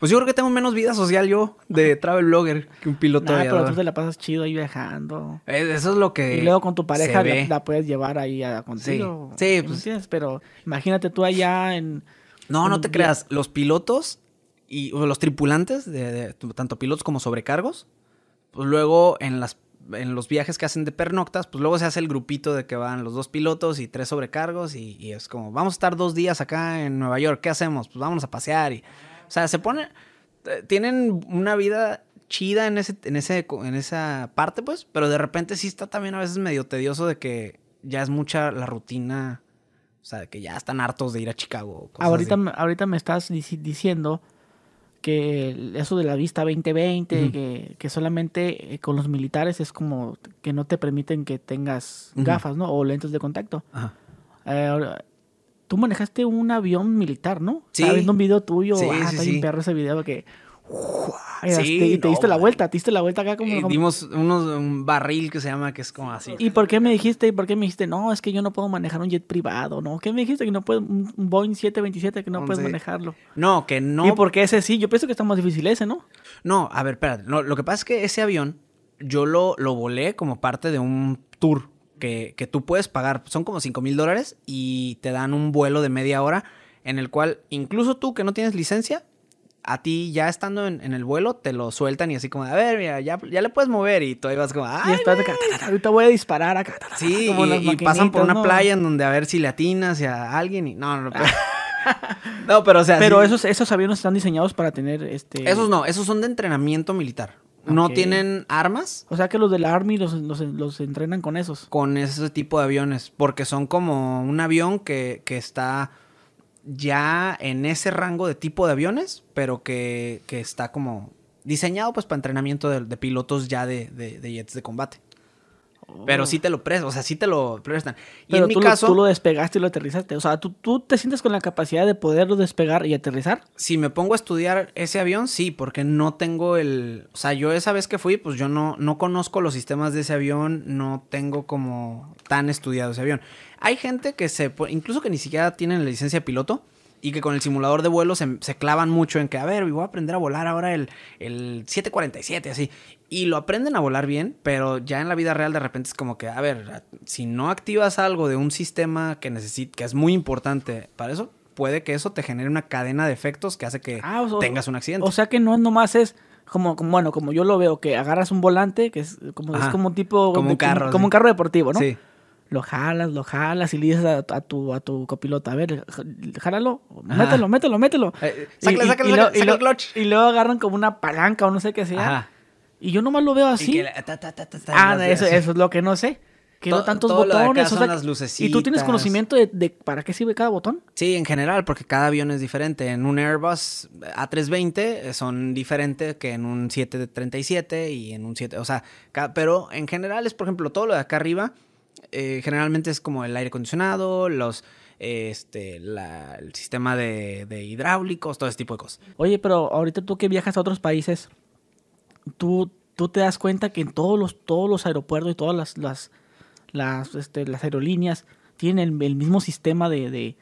Pues yo creo que tengo menos vida social yo de travel blogger que un piloto pero tú te la pasas chido ahí viajando. Eh, eso es lo que Y luego con tu pareja la, puedes llevar ahí a contigo. Sí, sí pues, Pero imagínate tú allá en... No, no te creas. Los pilotos y los tripulantes, de, tanto pilotos como sobrecargos, pues luego en las en los viajes que hacen de pernoctas, pues luego se hace el grupito de que van los dos pilotos y tres sobrecargos y, es como, vamos a estar dos días acá en Nueva York, ¿qué hacemos? Pues vamos a pasear y o sea, se ponen, eh, tienen una vida chida en, ese, en, ese, en esa parte, pues, pero de repente sí está también a veces medio tedioso de que ya es mucha la rutina, o sea, que ya están hartos de ir a Chicago. ahorita, ahorita me estás diciendo que eso de la vista 2020, que, que, solamente eh, con los militares es como que no te permiten que tengas gafas, ¿no? O lentes de contacto. Ajá. Eh, tú manejaste un avión militar, ¿no? Sí. Estaba viendo un video tuyo. Sí, ah, ese video que... Este, y te diste la vuelta, te diste la vuelta acá como... Eh, dimos un barril que se llama, que es como así. ¿Y por qué me dijiste, ¿Y por qué me dijiste, no, es que yo no puedo manejar un jet privado, no? ¿Qué me dijiste que no puedo un Boeing 727 que no puedes manejarlo? No, que no... ¿Y por qué ese sí? Yo pienso que está más difícil ese, ¿no? No, a ver, espérate. lo que pasa es que ese avión yo lo, lo volé como parte de un tour que, tú puedes pagar. Son como 5 mil dólares y te dan un vuelo de media hora en el cual incluso tú que no tienes licencia, a ti ya estando en, el vuelo te lo sueltan y así como, a ver, ya, le puedes mover y tú ahí vas como, ah ahorita voy a disparar acá. sí, y, pasan por una playa en donde a ver si le atinas a alguien y no, no, pero... no, pero esos, esos aviones están diseñados para tener este... Esos no, esos son de entrenamiento militar. No tienen armas. O sea que los del Army los, los, entrenan con esos. Con ese tipo de aviones. Porque son como un avión que, que está ya en ese rango de tipo de aviones, pero que, está como diseñado pues para entrenamiento de, pilotos ya de jets de combate. Pero oh. sí te lo prestan, o sea, sí te lo prestan. Y en mi caso. Lo, tú lo despegaste y lo aterrizaste. O sea, ¿tú, ¿tú, te sientes con la capacidad de poderlo despegar y aterrizar? Si me pongo a estudiar ese avión, sí, porque no tengo el. O sea, yo esa vez que fui, pues yo no, no conozco los sistemas de ese avión, no tengo como tan estudiado ese avión. Hay gente que se. Incluso que ni siquiera tienen la licencia de piloto y que con el simulador de vuelo se, clavan mucho en que, a ver, voy a aprender a volar ahora el, el 747, así y lo aprenden a volar bien, pero ya en la vida real de repente es como que, a ver, si no activas algo de un sistema que que es muy importante para eso, puede que eso te genere una cadena de efectos que hace que ah, tengas un accidente. O sea que no nomás es como, como, bueno, como yo lo veo, que agarras un volante, que es como, es como un tipo como un carro, como, un carro deportivo, ¿no? Sí. Lo jalas, lo jalas y le dices a, tu, a tu copiloto, a ver, jálalo, mételo, mételo, mételo. Eh, sácale, y, y, el clutch. Y luego agarran como una palanca o no sé qué sea. Y yo nomás lo veo así. ah, eso, es lo que no sé. Que no tantos botones. ¿Y tú tienes conocimiento de, para qué sirve cada botón? Sí, en general, porque cada avión es diferente. En un Airbus A320 eh, son diferentes que en un 737 y en un 7. O sea, pero en general es, por ejemplo, todo lo de acá arriba. Eh, generalmente es como el aire acondicionado, los este, el sistema de, de hidráulicos, todo ese tipo de cosas. Oye, pero ahorita tú que viajas a otros países, tú, te das cuenta que en todos los, todos los aeropuertos y todas las, las, las, este, aerolíneas tienen el, mismo sistema de,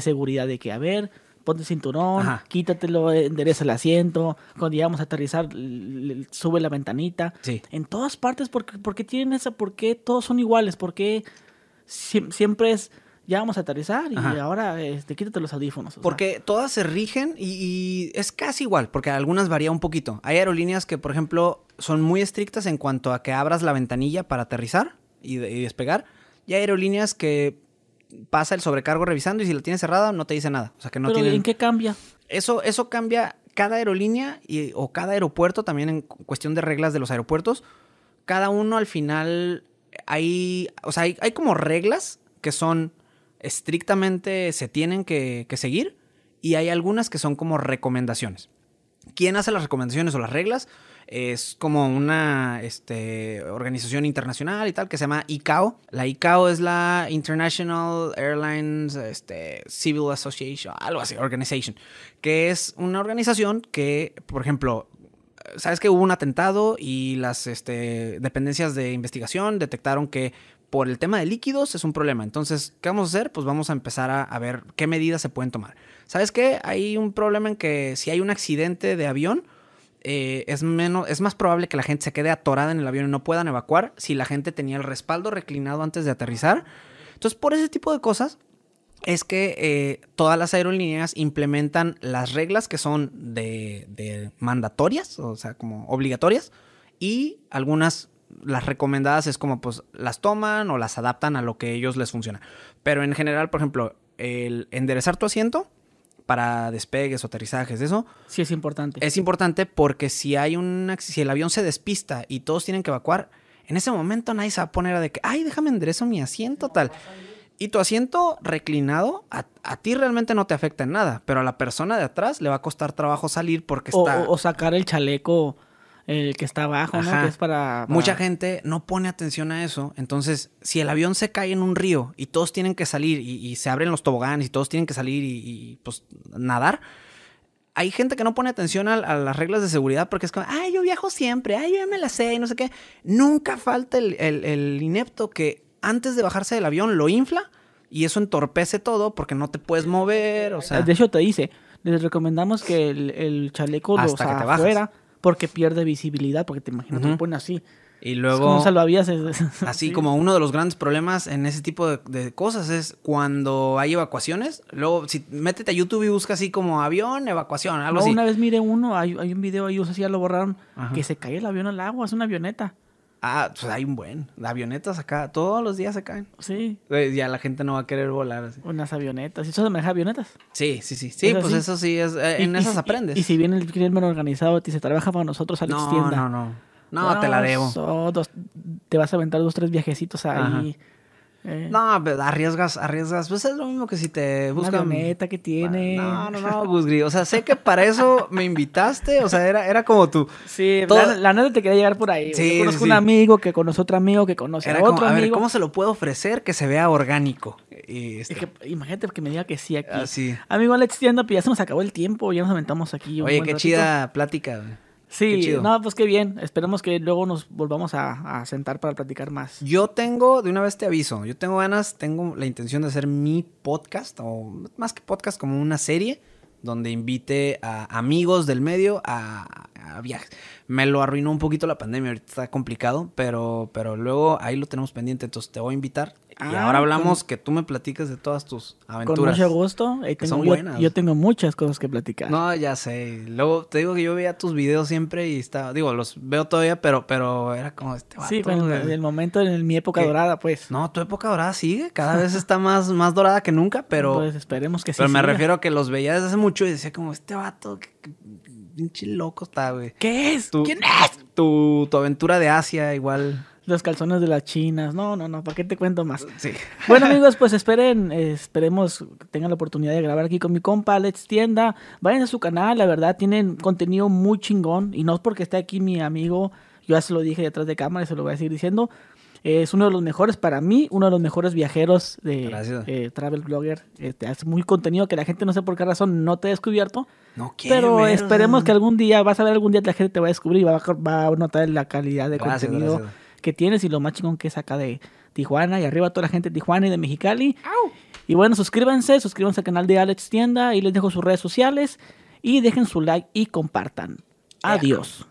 seguridad de que, a ver, ponte cinturón, quítatelo, endereza el asiento, cuando llegamos a aterrizar, sube la ventanita. En todas partes, porque, porque tienen esa, porque todos son iguales, porque siempre es ya vamos a aterrizar y ahora este, quítate los audífonos. Porque todas se rigen y, es casi igual, porque algunas varía un poquito. Hay aerolíneas que, por ejemplo, son muy estrictas en cuanto a que abras la ventanilla para aterrizar y, despegar. Y hay aerolíneas que pasa el sobrecargo revisando y si la tienes cerrada no te dice nada. O sea que no ¿Pero ¿En qué cambia? Eso, eso cambia cada aerolínea y, o cada aeropuerto, también en cuestión de reglas de los aeropuertos. Cada uno al final hay, o sea, hay, hay como reglas que son estrictamente se tienen que, seguir y hay algunas que son como recomendaciones. ¿Quién hace las recomendaciones o las reglas? es como una este, organización internacional y tal que se llama ICAO. La ICAO es la International Airlines este, Civil Association, algo así, organization, que es una organización que, por ejemplo, sabes que hubo un atentado y las este, dependencias de investigación detectaron que por el tema de líquidos es un problema. Entonces, ¿qué vamos a hacer? Pues vamos a empezar a, ver qué medidas se pueden tomar. ¿Sabes qué? Hay un problema en que si hay un accidente de avión, eh, es, menos, es más probable que la gente se quede atorada en el avión y no puedan evacuar si la gente tenía el respaldo reclinado antes de aterrizar. Entonces, por ese tipo de cosas, es que eh, todas las aerolíneas implementan las reglas que son de, de mandatorias, o sea, como obligatorias, y algunas las recomendadas es como pues las toman o las adaptan a lo que ellos les funciona. Pero en general, por ejemplo, el enderezar tu asiento para despegues o aterrizajes, eso. Sí, es importante. Es importante porque si hay un si el avión se despista y todos tienen que evacuar, en ese momento nadie se va a poner a de que, ay, déjame enderezo mi asiento, tal. Y tu asiento reclinado a, ti realmente no te afecta en nada, pero a la persona de atrás le va a costar trabajo salir porque está. O sacar el chaleco el que está abajo, ¿no? Que es para, Mucha gente no pone atención a eso. Entonces, si el avión se cae en un río y todos tienen que salir y, se abren los toboganes y todos tienen que salir y, pues nadar, hay gente que no pone atención a, las reglas de seguridad porque es como, ay, yo viajo siempre, ay, yo ya me la sé y no sé qué. Nunca falta el, inepto que antes de bajarse del avión lo infla y eso entorpece todo porque no te puedes mover, o sea. De hecho, te dice, les recomendamos que el, chaleco lo afuera porque pierde visibilidad, porque te imaginas, uh lo te así. Y luego. habías... así como uno de los grandes problemas en ese tipo de, cosas es cuando hay evacuaciones. Luego, si métete a YouTube y busca así como avión, evacuación, algo Una vez mire uno, hay, hay un video ahí, o sea, ya lo borraron, que se cae el avión al agua, es una avioneta. Ah, pues hay un buen. Avionetas acá. Todos los días se caen. Sí. Ya la gente no va a querer volar Unas avionetas. ¿Y eso se maneja avionetas? Sí, sí, sí. Sí, pues eso sí es. Eh, en esas aprendes. Y, si viene el crimen organizado, te se trabaja para nosotros, a no, Tienda. No, no, no. No, te la debo. Oh, te vas a aventar dos, tres viajecitos ahí. Eh. No, pero pues, arriesgas, arriesgas. Pues es lo mismo que si te buscan. meta que tiene. No, no, no, pues, O sea, sé que para eso me invitaste. O sea, era, era como tú. Sí, la, noche te quería llegar por ahí. Sí, Yo conozco un amigo que conoce otro amigo que conoce otro amigo. ¿cómo se lo puedo ofrecer que se vea orgánico? Este imagínate que me diga que sí aquí. Ah, Amigo Alex tiendo pues, ya se nos acabó el tiempo. Ya nos aventamos aquí. Oye, qué chida plática. Sí, no, pues qué bien. Esperemos que luego nos volvamos a, sentar para platicar más. Yo tengo, de una vez te aviso, yo tengo ganas, tengo la intención de hacer mi podcast, o más que podcast, como una serie, donde invite a amigos del medio a, a Me lo arruinó un poquito la pandemia, ahorita está complicado, pero, pero luego ahí lo tenemos pendiente, entonces te voy a invitar, y ah, ahora hablamos que tú me platicas de todas tus aventuras. Con mucho gusto. son buenas. Yo tengo muchas cosas que platicar. No, ya sé. Luego te digo que yo veía tus videos siempre y estaba, digo, los veo todavía, pero, pero era como este. Vato, sí, pero en el, momento, en mi época dorada, pues. No, tu época dorada sigue. Cada vez está más, más dorada que nunca, pero. Pues esperemos que sí. Pero me refiero a que los veía hace mucho y decía, como, este vato, pinche loco está, güey. ¿Qué es? ¿Quién es? Tu, tu aventura de Asia, igual. Los calzones de las chinas. No, no, no, ¿para qué te cuento más? Sí. Bueno, amigos, pues esperen, esperemos que tengan la oportunidad de grabar aquí con mi compa Alex Tienda. Vayan a su canal, la verdad, tienen contenido muy chingón. Y no es porque esté aquí mi amigo, yo ya se lo dije detrás de cámara y se lo voy a seguir diciendo. es uno de los mejores, para mí, uno de los mejores viajeros de eh, Travel Blogger. Este, hace muy contenido que la gente no sé por qué razón no te ha descubierto. No quiero, Pero esperemos que algún día, vas a ver algún día la gente te va a descubrir y va a, va a notar la calidad de contenido que tienes y lo más chingón que es acá de Tijuana y arriba toda la gente de Tijuana y de Mexicali. Y bueno, suscríbanse, suscríbanse al canal de Alex Tienda y les dejo sus redes sociales y dejen su like y compartan. Adiós.